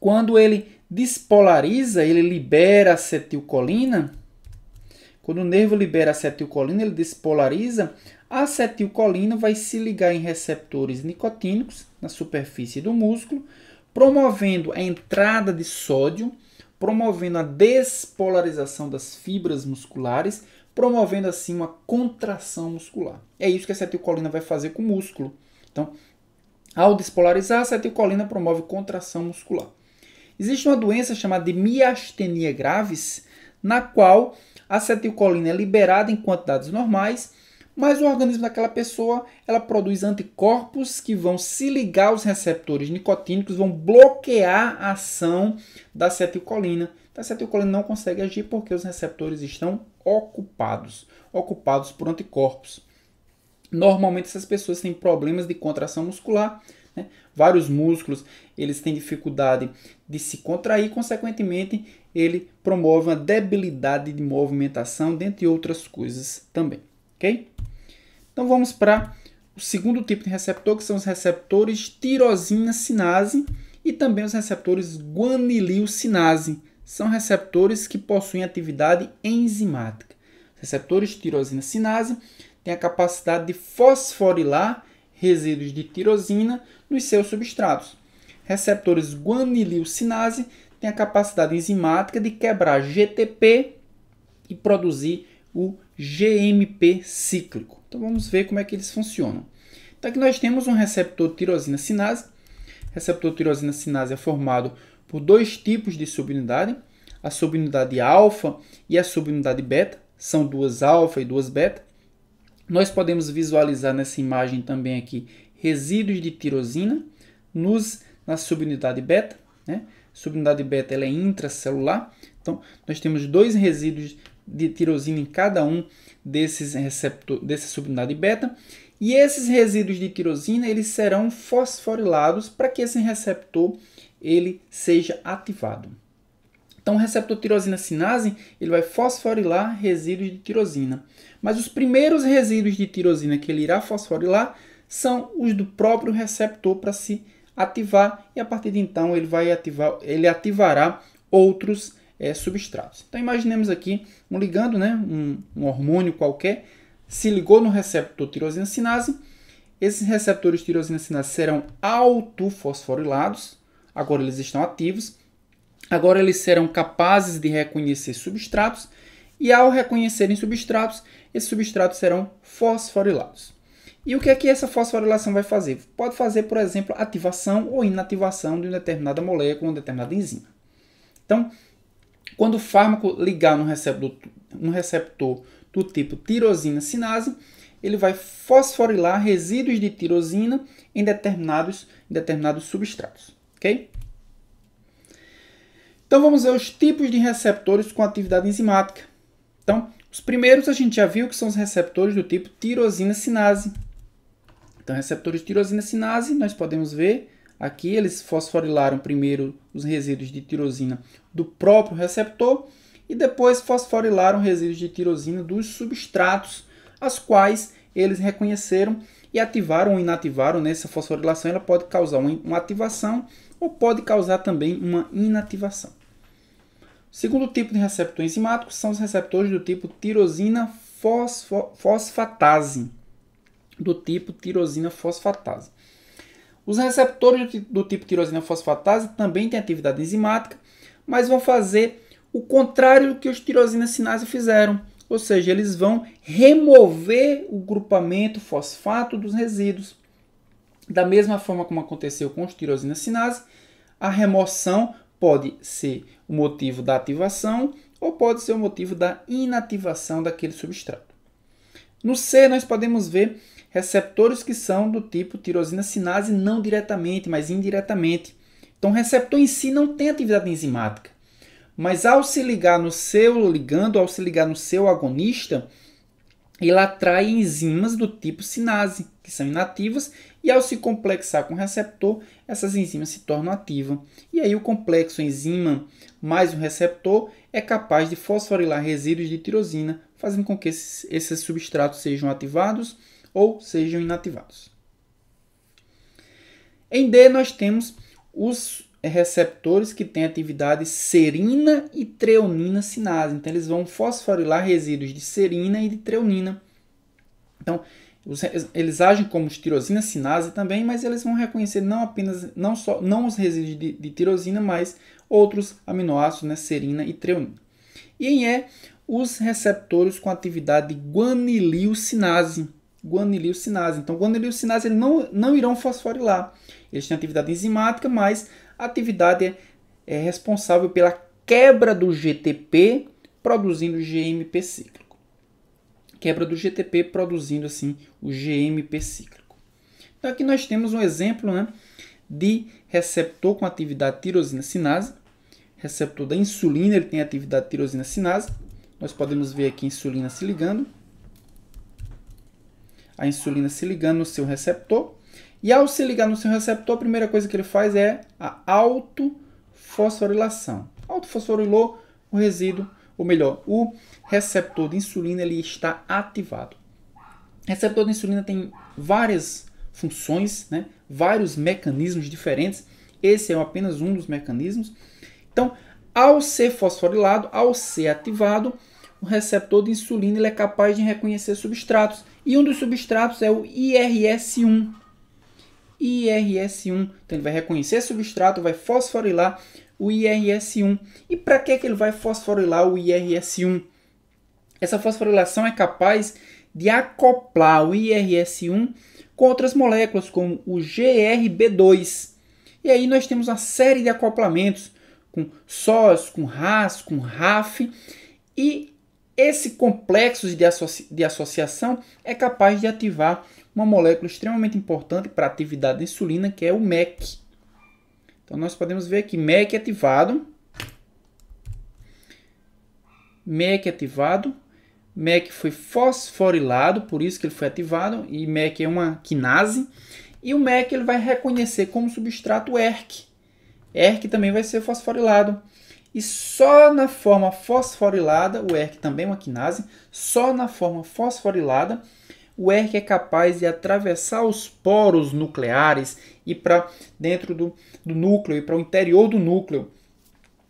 quando ele despolariza, ele libera acetilcolina. Quando o nervo libera acetilcolina, ele despolariza. A acetilcolina vai se ligar em receptores nicotínicos na superfície do músculo, promovendo a entrada de sódio, promovendo a despolarização das fibras musculares, promovendo assim uma contração muscular. É isso que a acetilcolina vai fazer com o músculo. Então, ao despolarizar, a acetilcolina promove contração muscular. Existe uma doença chamada de miastenia graves, na qual a acetilcolina é liberada em quantidades normais, mas o organismo daquela pessoa ela produz anticorpos que vão se ligar aos receptores nicotínicos, vão bloquear a ação da acetilcolina. Então, a acetilcolina não consegue agir porque os receptores estão ocupados, ocupados por anticorpos. Normalmente essas pessoas têm problemas de contração muscular, né? vários músculos eles têm dificuldade de se contrair, consequentemente, ele promove uma debilidade de movimentação, dentre outras coisas também. Ok? Então vamos para o segundo tipo de receptor, que são os receptores tirosina sinase e também os receptores guanilil sinase. São receptores que possuem atividade enzimática. Os receptores tirosina sinase têm a capacidade de fosforilar resíduos de tirosina nos seus substratos receptores sinase têm a capacidade enzimática de quebrar GTP e produzir o GMP cíclico. Então vamos ver como é que eles funcionam. Então aqui nós temos um receptor tirosina sinase. O receptor tirosina sinase é formado por dois tipos de subunidade, a subunidade alfa e a subunidade beta. São duas alfa e duas beta. Nós podemos visualizar nessa imagem também aqui resíduos de tirosina nos na subunidade beta. Né? Subunidade beta ela é intracelular, então nós temos dois resíduos de tirosina em cada um desses receptor, dessa subunidade beta. E esses resíduos de tirosina eles serão fosforilados para que esse receptor ele seja ativado. Então, o receptor tirosina sinase ele vai fosforilar resíduos de tirosina. Mas os primeiros resíduos de tirosina que ele irá fosforilar são os do próprio receptor para se ativar e a partir de então ele vai ativar, ele ativará outros é, substratos. Então imaginemos aqui um ligando, né, um, um hormônio qualquer, se ligou no receptor tirosina sinase. Esses receptores tirosina sinase serão autofosforilados. Agora eles estão ativos. Agora eles serão capazes de reconhecer substratos e ao reconhecerem substratos, esses substratos serão fosforilados. E o que é que essa fosforilação vai fazer? Pode fazer, por exemplo, ativação ou inativação de uma determinada molécula, uma determinada enzima. Então, quando o fármaco ligar num receptor, um receptor do tipo tirosina sinase, ele vai fosforilar resíduos de tirosina em determinados, em determinados substratos. ok? Então vamos ver os tipos de receptores com atividade enzimática. Então, os primeiros a gente já viu que são os receptores do tipo tirosina sinase, então, receptores de tirosina sinase, nós podemos ver aqui, eles fosforilaram primeiro os resíduos de tirosina do próprio receptor e depois fosforilaram resíduos de tirosina dos substratos, as quais eles reconheceram e ativaram ou inativaram. Nessa né? fosforilação, ela pode causar uma ativação ou pode causar também uma inativação. O segundo tipo de receptor enzimático são os receptores do tipo tirosina fosfo fosfatase do tipo tirosina fosfatase. Os receptores do tipo tirosina fosfatase também têm atividade enzimática, mas vão fazer o contrário do que os tirosina sinase fizeram, ou seja, eles vão remover o grupamento fosfato dos resíduos. Da mesma forma como aconteceu com os tirosina sinase, a remoção pode ser o motivo da ativação ou pode ser o motivo da inativação daquele substrato. No C, nós podemos ver receptores que são do tipo tirosina sinase não diretamente, mas indiretamente. Então, o receptor em si não tem atividade enzimática, mas ao se ligar no seu ligando, ao se ligar no seu agonista, ele atrai enzimas do tipo sinase, que são inativas, e ao se complexar com o receptor, essas enzimas se tornam ativas. E aí o complexo enzima mais o receptor é capaz de fosforilar resíduos de tirosina, fazendo com que esses, esses substratos sejam ativados ou sejam inativados. Em D, nós temos os receptores que têm atividade serina e treonina sinase. Então, eles vão fosforilar resíduos de serina e de treonina. Então, eles agem como tirosina sinase também, mas eles vão reconhecer não apenas não só não os resíduos de, de tirosina, mas outros aminoácidos, né, serina e treonina. E em E, os receptores com atividade guaniliosinase guaniliocinase. Então, guaniliocinase eles não, não irão fosforilar. Eles têm atividade enzimática, mas a atividade é, é responsável pela quebra do GTP, produzindo o GMP cíclico. Quebra do GTP, produzindo assim o GMP cíclico. Então, aqui nós temos um exemplo né, de receptor com atividade tirosina sinase. Receptor da insulina, ele tem atividade tirosina sinase. Nós podemos ver aqui a insulina se ligando a insulina se ligando no seu receptor. E ao se ligar no seu receptor, a primeira coisa que ele faz é a autofosforilação. Autofosforilou o resíduo, ou melhor, o receptor de insulina ele está ativado. O receptor de insulina tem várias funções, né? vários mecanismos diferentes. Esse é apenas um dos mecanismos. Então, ao ser fosforilado, ao ser ativado, o receptor de insulina ele é capaz de reconhecer substratos. E um dos substratos é o IRS1. IRS1. Então ele vai reconhecer substrato, vai fosforilar o IRS1. E para que, que ele vai fosforilar o IRS1? Essa fosforilação é capaz de acoplar o IRS1 com outras moléculas, como o GRB2. E aí nós temos uma série de acoplamentos com SOS, com RAS, com RAF. E esse complexo de, associa de associação é capaz de ativar uma molécula extremamente importante para a atividade da insulina, que é o MEC. Então nós podemos ver aqui MEC ativado, MEC ativado, MEC foi fosforilado, por isso que ele foi ativado, e MEC é uma quinase, e o MEC ele vai reconhecer como substrato ERK. ERK também vai ser fosforilado. E só na forma fosforilada, o ERK também é uma quinase, só na forma fosforilada, o ERK é capaz de atravessar os poros nucleares e para dentro do, do núcleo e para o interior do núcleo.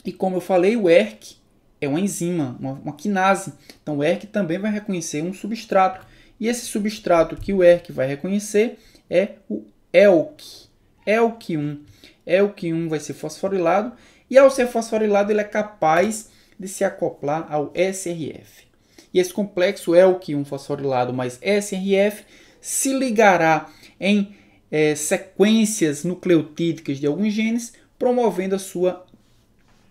E como eu falei, o ERK é uma enzima, uma, uma quinase. Então o ERK também vai reconhecer um substrato. E esse substrato que o ERK vai reconhecer é o ELK. ELK1. ELK1 vai ser fosforilado e ao ser fosforilado, ele é capaz de se acoplar ao SRF. E esse complexo é o que um fosforilado mais SRF se ligará em é, sequências nucleotídicas de alguns genes, promovendo a sua,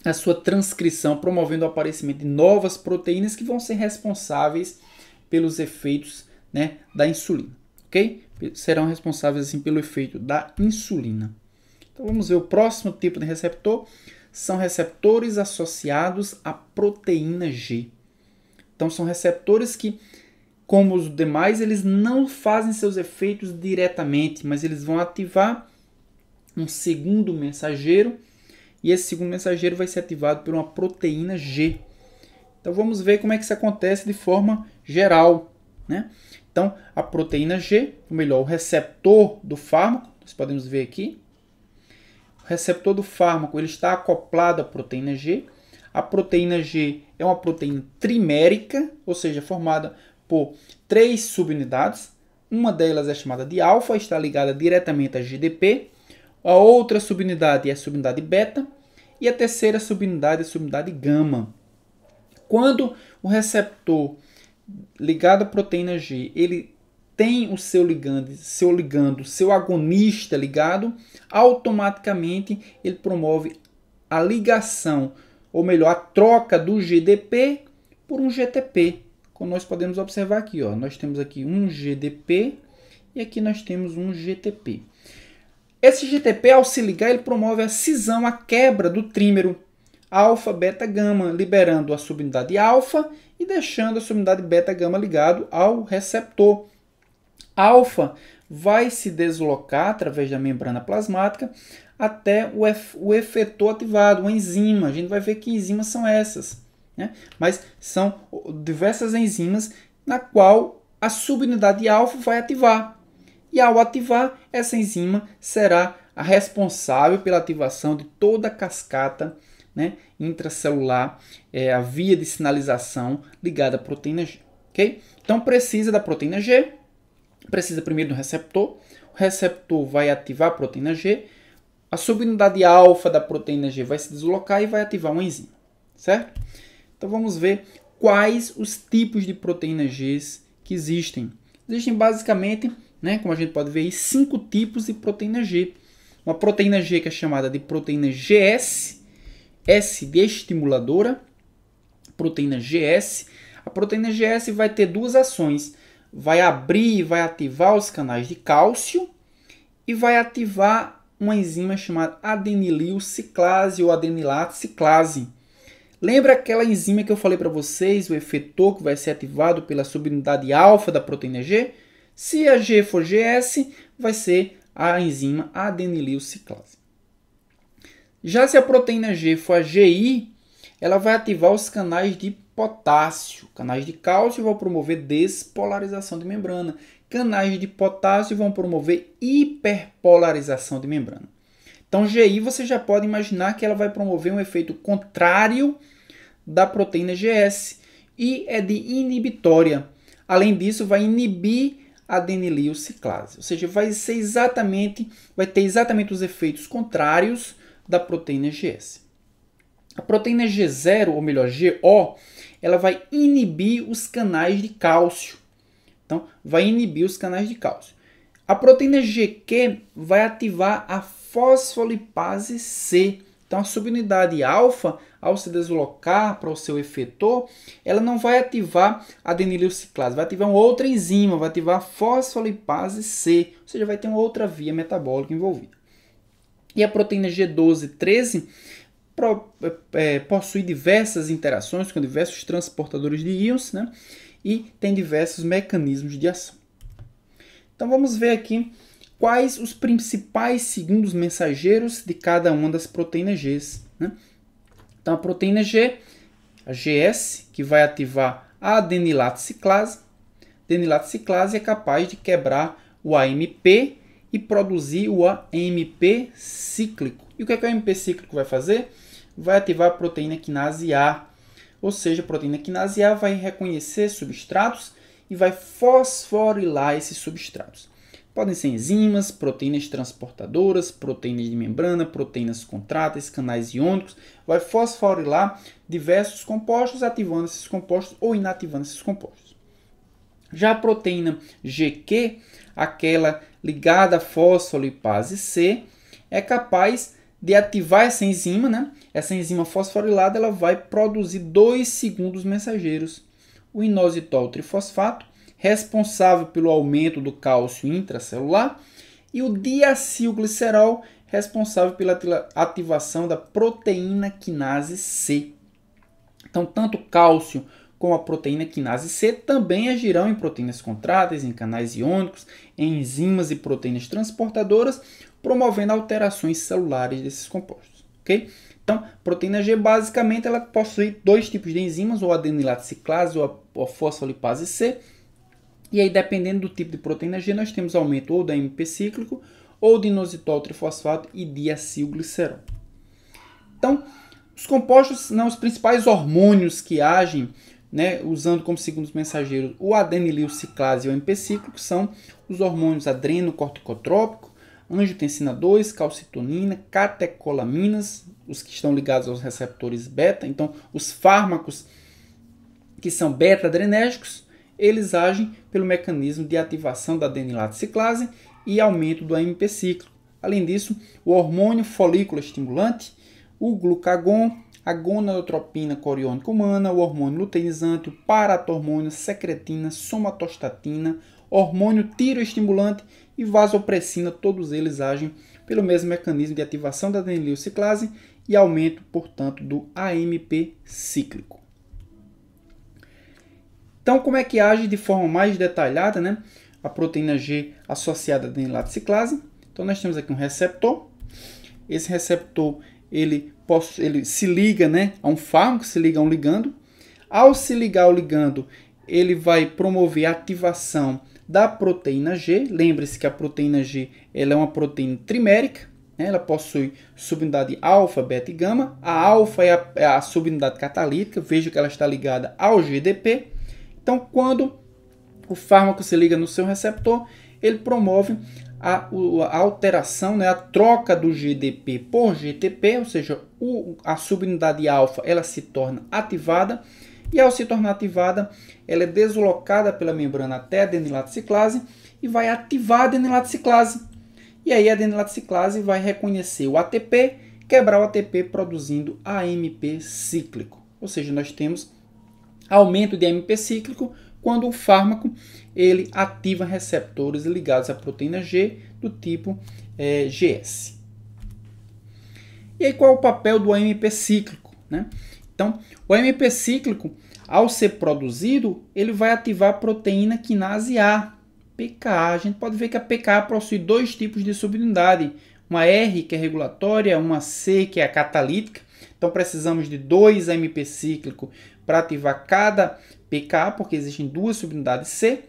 a sua transcrição, promovendo o aparecimento de novas proteínas que vão ser responsáveis pelos efeitos né, da insulina. ok? Serão responsáveis assim, pelo efeito da insulina. Então vamos ver o próximo tipo de receptor são receptores associados à proteína G. Então são receptores que, como os demais, eles não fazem seus efeitos diretamente, mas eles vão ativar um segundo mensageiro e esse segundo mensageiro vai ser ativado por uma proteína G. Então vamos ver como é que isso acontece de forma geral, né? Então a proteína G, ou melhor, o receptor do fármaco, nós podemos ver aqui, receptor do fármaco ele está acoplado à proteína G. A proteína G é uma proteína trimérica, ou seja, formada por três subunidades. Uma delas é chamada de alfa, está ligada diretamente a GDP. A outra subunidade é a subunidade beta. E a terceira subunidade é a subunidade gama. Quando o receptor ligado à proteína G ele tem o seu ligando, seu ligando, seu agonista ligado, automaticamente ele promove a ligação, ou melhor, a troca do GDP por um GTP. Como nós podemos observar aqui, ó, nós temos aqui um GDP e aqui nós temos um GTP. Esse GTP, ao se ligar, ele promove a cisão, a quebra do trímero alfa, beta, gama, liberando a subunidade alfa e deixando a subunidade beta, gama ligado ao receptor alfa vai se deslocar através da membrana plasmática até o, ef o efetor ativado, uma enzima. A gente vai ver que enzimas são essas. Né? Mas são diversas enzimas na qual a subunidade alfa vai ativar. E ao ativar, essa enzima será a responsável pela ativação de toda a cascata né, intracelular, é, a via de sinalização ligada à proteína G. Okay? Então precisa da proteína G, precisa primeiro do receptor. O receptor vai ativar a proteína G. A subunidade alfa da proteína G vai se deslocar e vai ativar uma enzima, certo? Então vamos ver quais os tipos de proteínas G que existem. Existem basicamente, né, como a gente pode ver aí, cinco tipos de proteína G. Uma proteína G que é chamada de proteína GS, S de estimuladora, proteína GS. A proteína GS vai ter duas ações vai abrir e vai ativar os canais de cálcio e vai ativar uma enzima chamada adenilil ciclase ou adenilato ciclase. Lembra aquela enzima que eu falei para vocês, o efetor que vai ser ativado pela subunidade alfa da proteína G? Se a G for GS, vai ser a enzima adenilil ciclase. Já se a proteína G for a GI, ela vai ativar os canais de potássio. Canais de cálcio vão promover despolarização de membrana. Canais de potássio vão promover hiperpolarização de membrana. Então, GI você já pode imaginar que ela vai promover um efeito contrário da proteína GS e é de inibitória. Além disso, vai inibir a ciclase, ou seja, vai ser exatamente, vai ter exatamente os efeitos contrários da proteína GS. A proteína G0, ou melhor, GO, ela vai inibir os canais de cálcio. Então, vai inibir os canais de cálcio. A proteína GQ vai ativar a fosfolipase C. Então, a subunidade alfa, ao se deslocar para o seu efetor, ela não vai ativar a adenilociclase, vai ativar uma outra enzima, vai ativar a fosfolipase C, ou seja, vai ter uma outra via metabólica envolvida. E a proteína G12-13 pro, é, possui diversas interações com diversos transportadores de íons né? e tem diversos mecanismos de ação. Então vamos ver aqui quais os principais segundos mensageiros de cada uma das proteínas G. Né? Então a proteína G, a GS, que vai ativar a adenilato ciclase. Adenilato ciclase é capaz de quebrar o AMP e produzir o AMP cíclico. E o que, é que o MP cíclico vai fazer? Vai ativar a proteína quinase A. Ou seja, a proteína quinase A vai reconhecer substratos e vai fosforilar esses substratos. Podem ser enzimas, proteínas transportadoras, proteínas de membrana, proteínas contráteis, canais iônicos. Vai fosforilar diversos compostos, ativando esses compostos ou inativando esses compostos. Já a proteína GQ, aquela ligada à fosfolipase C, é capaz de ativar essa enzima, né? Essa enzima fosforilada ela vai produzir dois segundos mensageiros, o inositol trifosfato, responsável pelo aumento do cálcio intracelular, e o diacilglicerol, responsável pela ativação da proteína quinase C. Então, tanto o cálcio como a proteína quinase C também agirão em proteínas contráteis, em canais iônicos, em enzimas e proteínas transportadoras, promovendo alterações celulares desses compostos. ok? Então, proteína G basicamente ela possui dois tipos de enzimas, ou adenilato ciclase ou a fosfolipase C. E aí, dependendo do tipo de proteína G, nós temos aumento ou da MP cíclico, ou de inositol trifosfato e diacilglicerol. Então, os compostos, não, os principais hormônios que agem, né, usando como segundos mensageiros o adenilil ciclase e o MP cíclico, são os hormônios adrenocorticotrópico, angiotensina 2, calcitonina, catecolaminas, os que estão ligados aos receptores beta. Então, os fármacos que são beta-adrenérgicos, eles agem pelo mecanismo de ativação da adenilato ciclase e aumento do AMP ciclo. Além disso, o hormônio folículo estimulante, o glucagon, a gonadotropina coriônica humana, o hormônio luteinizante, o paratormônio, secretina, somatostatina, hormônio tiroestimulante, e vasopressina, todos eles agem pelo mesmo mecanismo de ativação da adenilciclase e aumento, portanto, do AMP cíclico. Então, como é que age de forma mais detalhada né, a proteína G associada à adenilato ciclase? Então, nós temos aqui um receptor. Esse receptor ele, posso, ele se liga né, a um fármaco, se liga a um ligando. Ao se ligar ao ligando, ele vai promover a ativação da proteína G. Lembre-se que a proteína G ela é uma proteína trimérica, né? ela possui subunidade alfa, beta e gama. A alfa é a, é a subunidade catalítica, veja que ela está ligada ao GDP. Então, quando o fármaco se liga no seu receptor, ele promove a, a, alteração, né, a troca do GDP por GTP, ou seja, o, a subunidade alfa ela se torna ativada e ao se tornar ativada, ela é deslocada pela membrana até a adenilato ciclase e vai ativar a adenilato ciclase. E aí a adenilato ciclase vai reconhecer o ATP, quebrar o ATP produzindo AMP cíclico. Ou seja, nós temos aumento de AMP cíclico quando o fármaco ele ativa receptores ligados à proteína G do tipo é, eh, GS. E aí qual é o papel do AMP cíclico? Né? Então, o AMP cíclico, ao ser produzido, ele vai ativar a proteína quinase A, (PKA). A gente pode ver que a PKA possui dois tipos de subunidade, uma R, que é regulatória, uma C, que é catalítica. Então, precisamos de dois AMP cíclico para ativar cada PKA, porque existem duas subunidades C.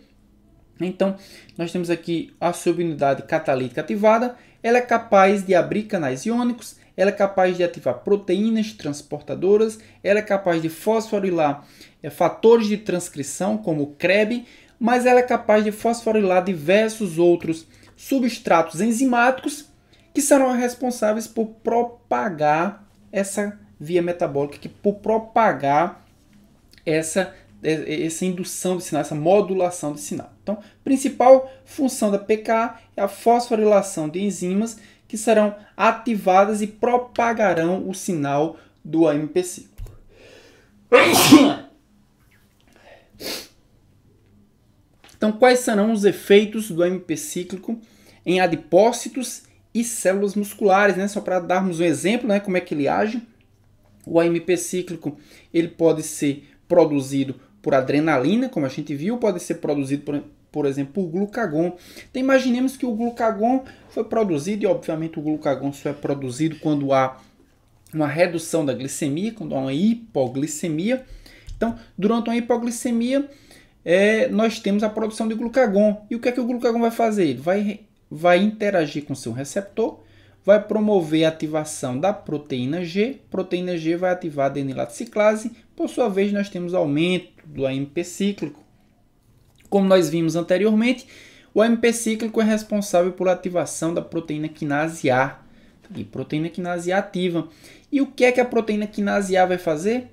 Então, nós temos aqui a subunidade catalítica ativada. Ela é capaz de abrir canais iônicos ela é capaz de ativar proteínas transportadoras, ela é capaz de fosforilar é, fatores de transcrição, como o CREB, mas ela é capaz de fosforilar diversos outros substratos enzimáticos que serão responsáveis por propagar essa via metabólica, que por propagar essa, eh, eh, essa indução de sinal, essa modulação de sinal. Então, principal função da PK é a fosforilação de enzimas que serão ativadas e propagarão o sinal do AMPC. Então, quais serão os efeitos do AMP cíclico em adipócitos e células musculares, né? Só para darmos um exemplo, né, como é que ele age? O AMP cíclico, ele pode ser produzido por adrenalina, como a gente viu, pode ser produzido por, por exemplo, o glucagon. Então imaginemos que o glucagon foi produzido, e obviamente o glucagon só é produzido quando há uma redução da glicemia, quando há uma hipoglicemia. Então, durante uma hipoglicemia, é, nós temos a produção de glucagon. E o que é que o glucagon vai fazer? Ele vai, vai interagir com seu receptor, vai promover a ativação da proteína G. Proteína G vai ativar a adenilato ciclase. Por sua vez, nós temos aumento do AMP cíclico, como nós vimos anteriormente, o AMP cíclico é responsável pela ativação da proteína quinase A. E proteína quinase A ativa. E o que é que a proteína quinase A vai fazer?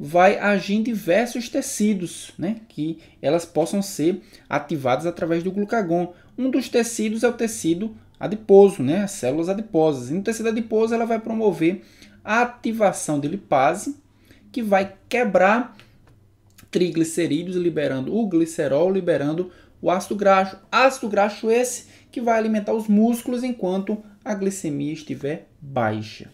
Vai agir em diversos tecidos, né? que elas possam ser ativadas através do glucagon. Um dos tecidos é o tecido adiposo, né? as células adiposas. E no tecido adiposo ela vai promover a ativação de lipase, que vai quebrar triglicerídeos, liberando o glicerol, liberando o ácido graxo. Ácido graxo esse que vai alimentar os músculos enquanto a glicemia estiver baixa.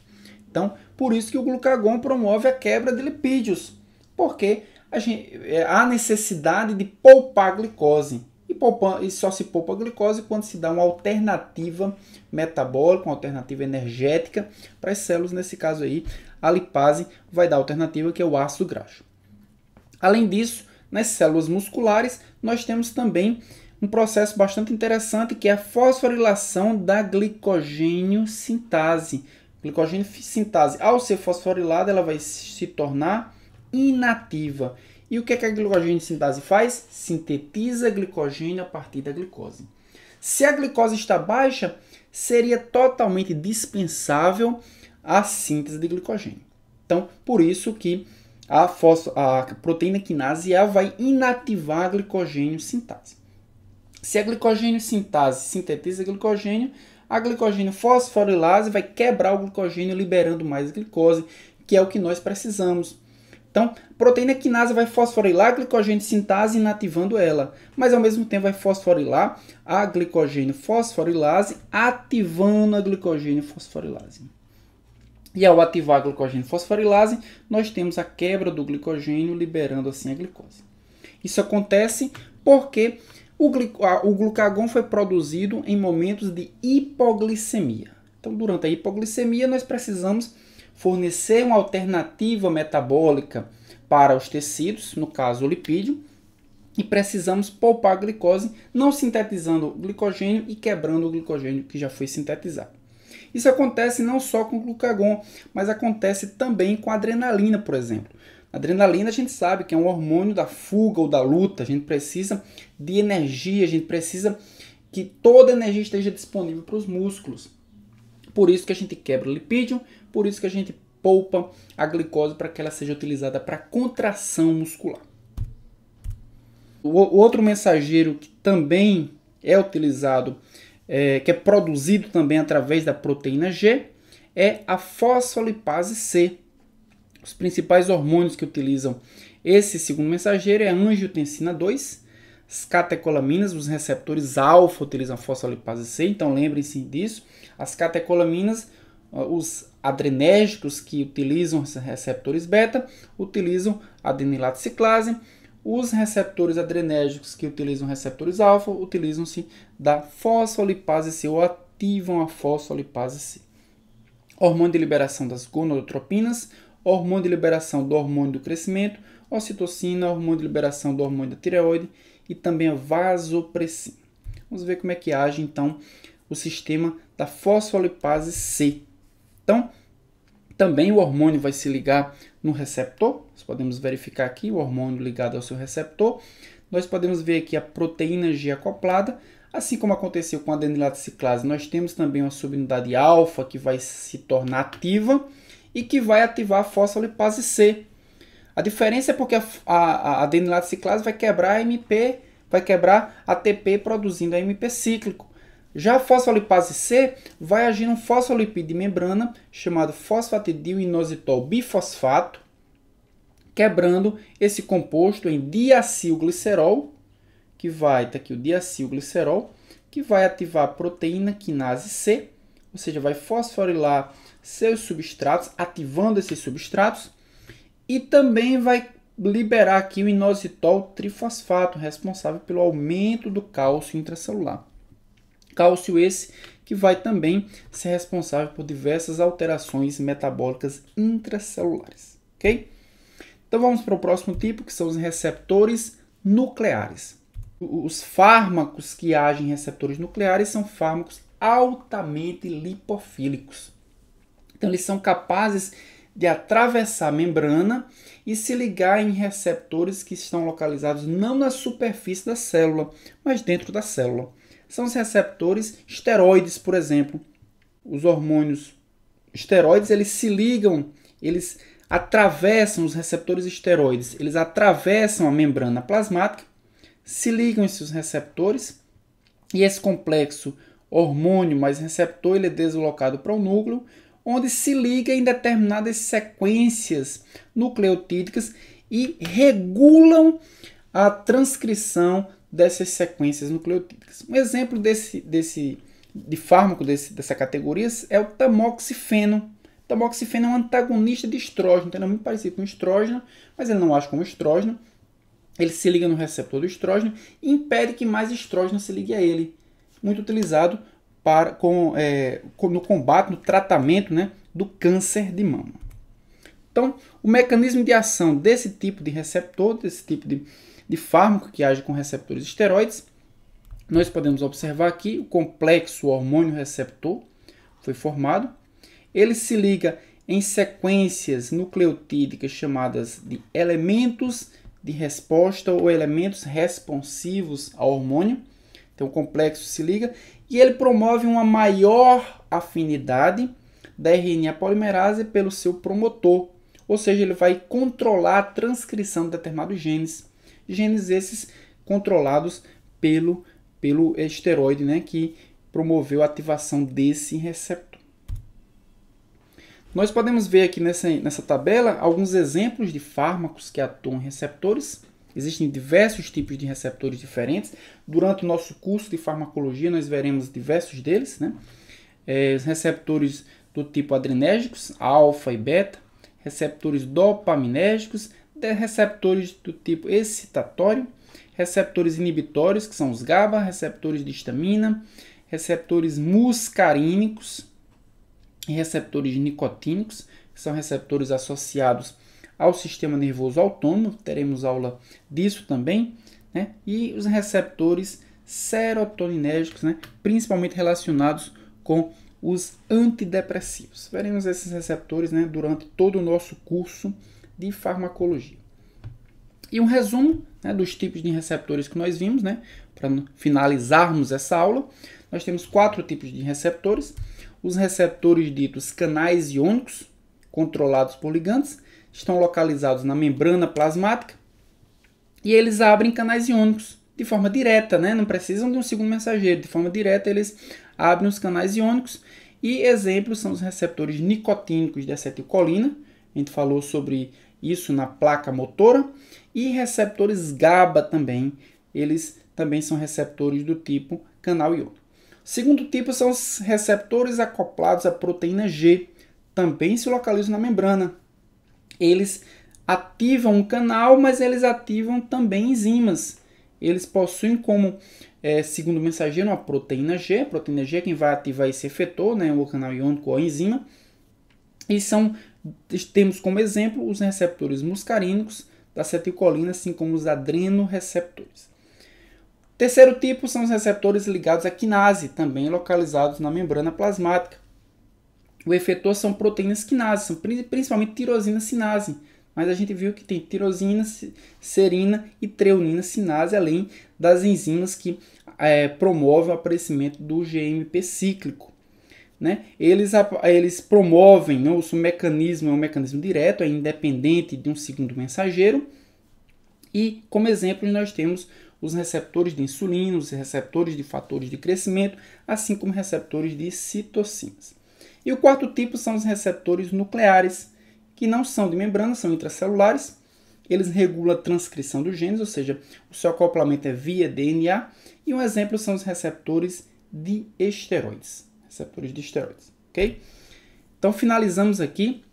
Então, por isso que o glucagon promove a quebra de lipídios, porque gente, é, há necessidade de poupar glicose. E, poupa, e, só se poupa a glicose quando se dá uma alternativa metabólica, uma alternativa energética para as células. Nesse caso aí, a lipase vai dar a alternativa que é o ácido graxo. Além disso, nas células musculares, nós temos também um processo bastante interessante que é a fosforilação da glicogênio sintase. Glicogênio sintase, ao ser fosforilada, ela vai se tornar inativa. E o que, é que a glicogênio sintase faz? Sintetiza glicogênio a partir da glicose. Se a glicose está baixa, seria totalmente dispensável a síntese de glicogênio. Então, por isso que a, a proteína quinase A vai inativar a glicogênio sintase. Se a glicogênio sintase sintetiza glicogênio, a glicogênio fosforilase vai quebrar o glicogênio liberando mais glicose, que é o que nós precisamos. Então, proteína quinase vai fosforilar a glicogênio sintase inativando ela, mas ao mesmo tempo vai fosforilar a glicogênio fosforilase ativando a glicogênio fosforilase. E ao ativar a glicogênio fosforilase, nós temos a quebra do glicogênio, liberando assim a glicose. Isso acontece porque o, o glucagon foi produzido em momentos de hipoglicemia. Então, durante a hipoglicemia, nós precisamos fornecer uma alternativa metabólica para os tecidos, no caso o lipídio, e precisamos poupar a glicose, não sintetizando o glicogênio e quebrando o glicogênio que já foi sintetizado. Isso acontece não só com o glucagon, mas acontece também com a adrenalina, por exemplo. A adrenalina a gente sabe que é um hormônio da fuga ou da luta, a gente precisa de energia, a gente precisa que toda a energia esteja disponível para os músculos. Por isso que a gente quebra o lipídio, por isso que a gente poupa a glicose para que ela seja utilizada para contração muscular. O outro mensageiro que também é utilizado é, que é produzido também através da proteína G, é a fosfolipase C. Os principais hormônios que utilizam esse segundo mensageiro é a angiotensina 2, as catecolaminas, os receptores alfa utilizam a fosfolipase C, então lembrem-se disso. As catecolaminas, os adrenérgicos que utilizam receptores beta, utilizam adenilato ciclase os receptores adrenérgicos que utilizam receptores alfa utilizam-se da fosfolipase C ou ativam a fosfolipase C. Hormônio de liberação das gonadotropinas, hormônio de liberação do hormônio do crescimento, ocitocina, hormônio de liberação do hormônio da tireoide e também a vasopressina. Vamos ver como é que age então o sistema da fosfolipase C. Então, também o hormônio vai se ligar no receptor. Nós podemos verificar aqui o hormônio ligado ao seu receptor. Nós podemos ver aqui a proteína G acoplada. Assim como aconteceu com a adenilato ciclase, nós temos também uma subunidade alfa que vai se tornar ativa e que vai ativar a fosfolipase C. A diferença é porque a, a, a adenilato ciclase vai quebrar a MP, vai quebrar ATP produzindo a MP cíclico. Já a fosfolipase C vai agir num fosfolipídio de membrana chamado inositol bifosfato, quebrando esse composto em diacilglicerol, que vai, tá aqui o diacilglicerol, que vai ativar a proteína quinase C, ou seja, vai fosforilar seus substratos, ativando esses substratos, e também vai liberar aqui o inositol trifosfato, responsável pelo aumento do cálcio intracelular. Cálcio esse que vai também ser responsável por diversas alterações metabólicas intracelulares, ok? Então vamos para o próximo tipo, que são os receptores nucleares. Os fármacos que agem em receptores nucleares são fármacos altamente lipofílicos. Então eles são capazes de atravessar a membrana e se ligar em receptores que estão localizados não na superfície da célula, mas dentro da célula são os receptores esteroides, por exemplo. Os hormônios esteroides, eles se ligam, eles atravessam os receptores esteroides, eles atravessam a membrana plasmática, se ligam esses receptores e esse complexo hormônio mais receptor ele é deslocado para o núcleo, onde se liga em determinadas sequências nucleotídicas e regulam a transcrição dessas sequências nucleotídicas. Um exemplo desse, desse de fármaco desse, dessa categoria é o tamoxifeno. O tamoxifeno é um antagonista de estrógeno, então ele é muito parecido com estrógeno, mas ele não age como estrógeno. Ele se liga no receptor do estrógeno e impede que mais estrógeno se ligue a ele. Muito utilizado para, com, é, no combate, no tratamento né, do câncer de mama. Então, o mecanismo de ação desse tipo de receptor, desse tipo de, de fármaco que age com receptores esteroides. Nós podemos observar que o complexo hormônio receptor foi formado. Ele se liga em sequências nucleotídicas chamadas de elementos de resposta ou elementos responsivos ao hormônio. Então, o complexo se liga e ele promove uma maior afinidade da RNA polimerase pelo seu promotor, ou seja, ele vai controlar a transcrição de determinados genes genes esses controlados pelo, pelo esteroide, né, que promoveu a ativação desse receptor. Nós podemos ver aqui nessa, nessa tabela alguns exemplos de fármacos que atuam em receptores. Existem diversos tipos de receptores diferentes. Durante o nosso curso de farmacologia, nós veremos diversos deles, né? É, receptores do tipo adrenérgicos, alfa e beta, receptores dopaminérgicos, receptores do tipo excitatório, receptores inibitórios, que são os GABA, receptores de histamina, receptores muscarínicos e receptores nicotínicos, que são receptores associados ao sistema nervoso autônomo, teremos aula disso também, né? e os receptores serotoninérgicos, né? principalmente relacionados com os antidepressivos. Veremos esses receptores né, durante todo o nosso curso de farmacologia. E um resumo né, dos tipos de receptores que nós vimos, né, para finalizarmos essa aula, nós temos quatro tipos de receptores: os receptores ditos canais iônicos, controlados por ligantes, estão localizados na membrana plasmática e eles abrem canais iônicos de forma direta, né? não precisam de um segundo mensageiro, de forma direta eles abrem os canais iônicos. E exemplos são os receptores nicotínicos de acetilcolina, a gente falou sobre isso na placa motora, e receptores GABA também, eles também são receptores do tipo canal iodo. Segundo tipo são os receptores acoplados à proteína G, também se localizam na membrana. Eles ativam um canal, mas eles ativam também enzimas. Eles possuem como é, segundo o mensageiro, a proteína G. A proteína G é quem vai ativar esse efetor, né, o canal iônico ou a enzima. E são temos como exemplo os receptores muscarínicos da acetilcolina, assim como os adrenoreceptores. Terceiro tipo são os receptores ligados à quinase, também localizados na membrana plasmática. O efetor são proteínas quinase, são principalmente tirosina sinase, mas a gente viu que tem tirosina, serina e treonina sinase, além das enzimas que é, promovem o aparecimento do GMP cíclico né, eles, eles promovem, né, o mecanismo é um mecanismo direto, é independente de um segundo mensageiro. E como exemplo, nós temos os receptores de insulina, os receptores de fatores de crescimento, assim como receptores de citocinas. E o quarto tipo são os receptores nucleares, que não são de membrana, são intracelulares. Eles regulam a transcrição dos genes, ou seja, o seu acoplamento é via DNA. E um exemplo são os receptores de esteroides receptores de esteroides, ok? Então finalizamos aqui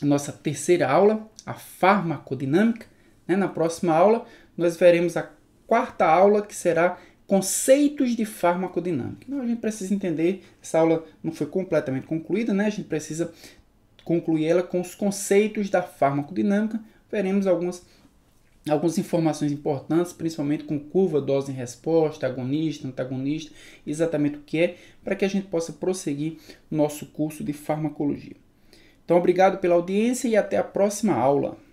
a nossa terceira aula, a farmacodinâmica. Né? Na próxima aula nós veremos a quarta aula que será conceitos de farmacodinâmica. Então, a gente precisa entender, essa aula não foi completamente concluída, né? A gente precisa concluí-la com os conceitos da farmacodinâmica. Veremos algumas algumas informações importantes, principalmente com curva, dose em resposta, agonista, antagonista, exatamente o que é, para que a gente possa prosseguir nosso curso de farmacologia. Então, obrigado pela audiência e até a próxima aula.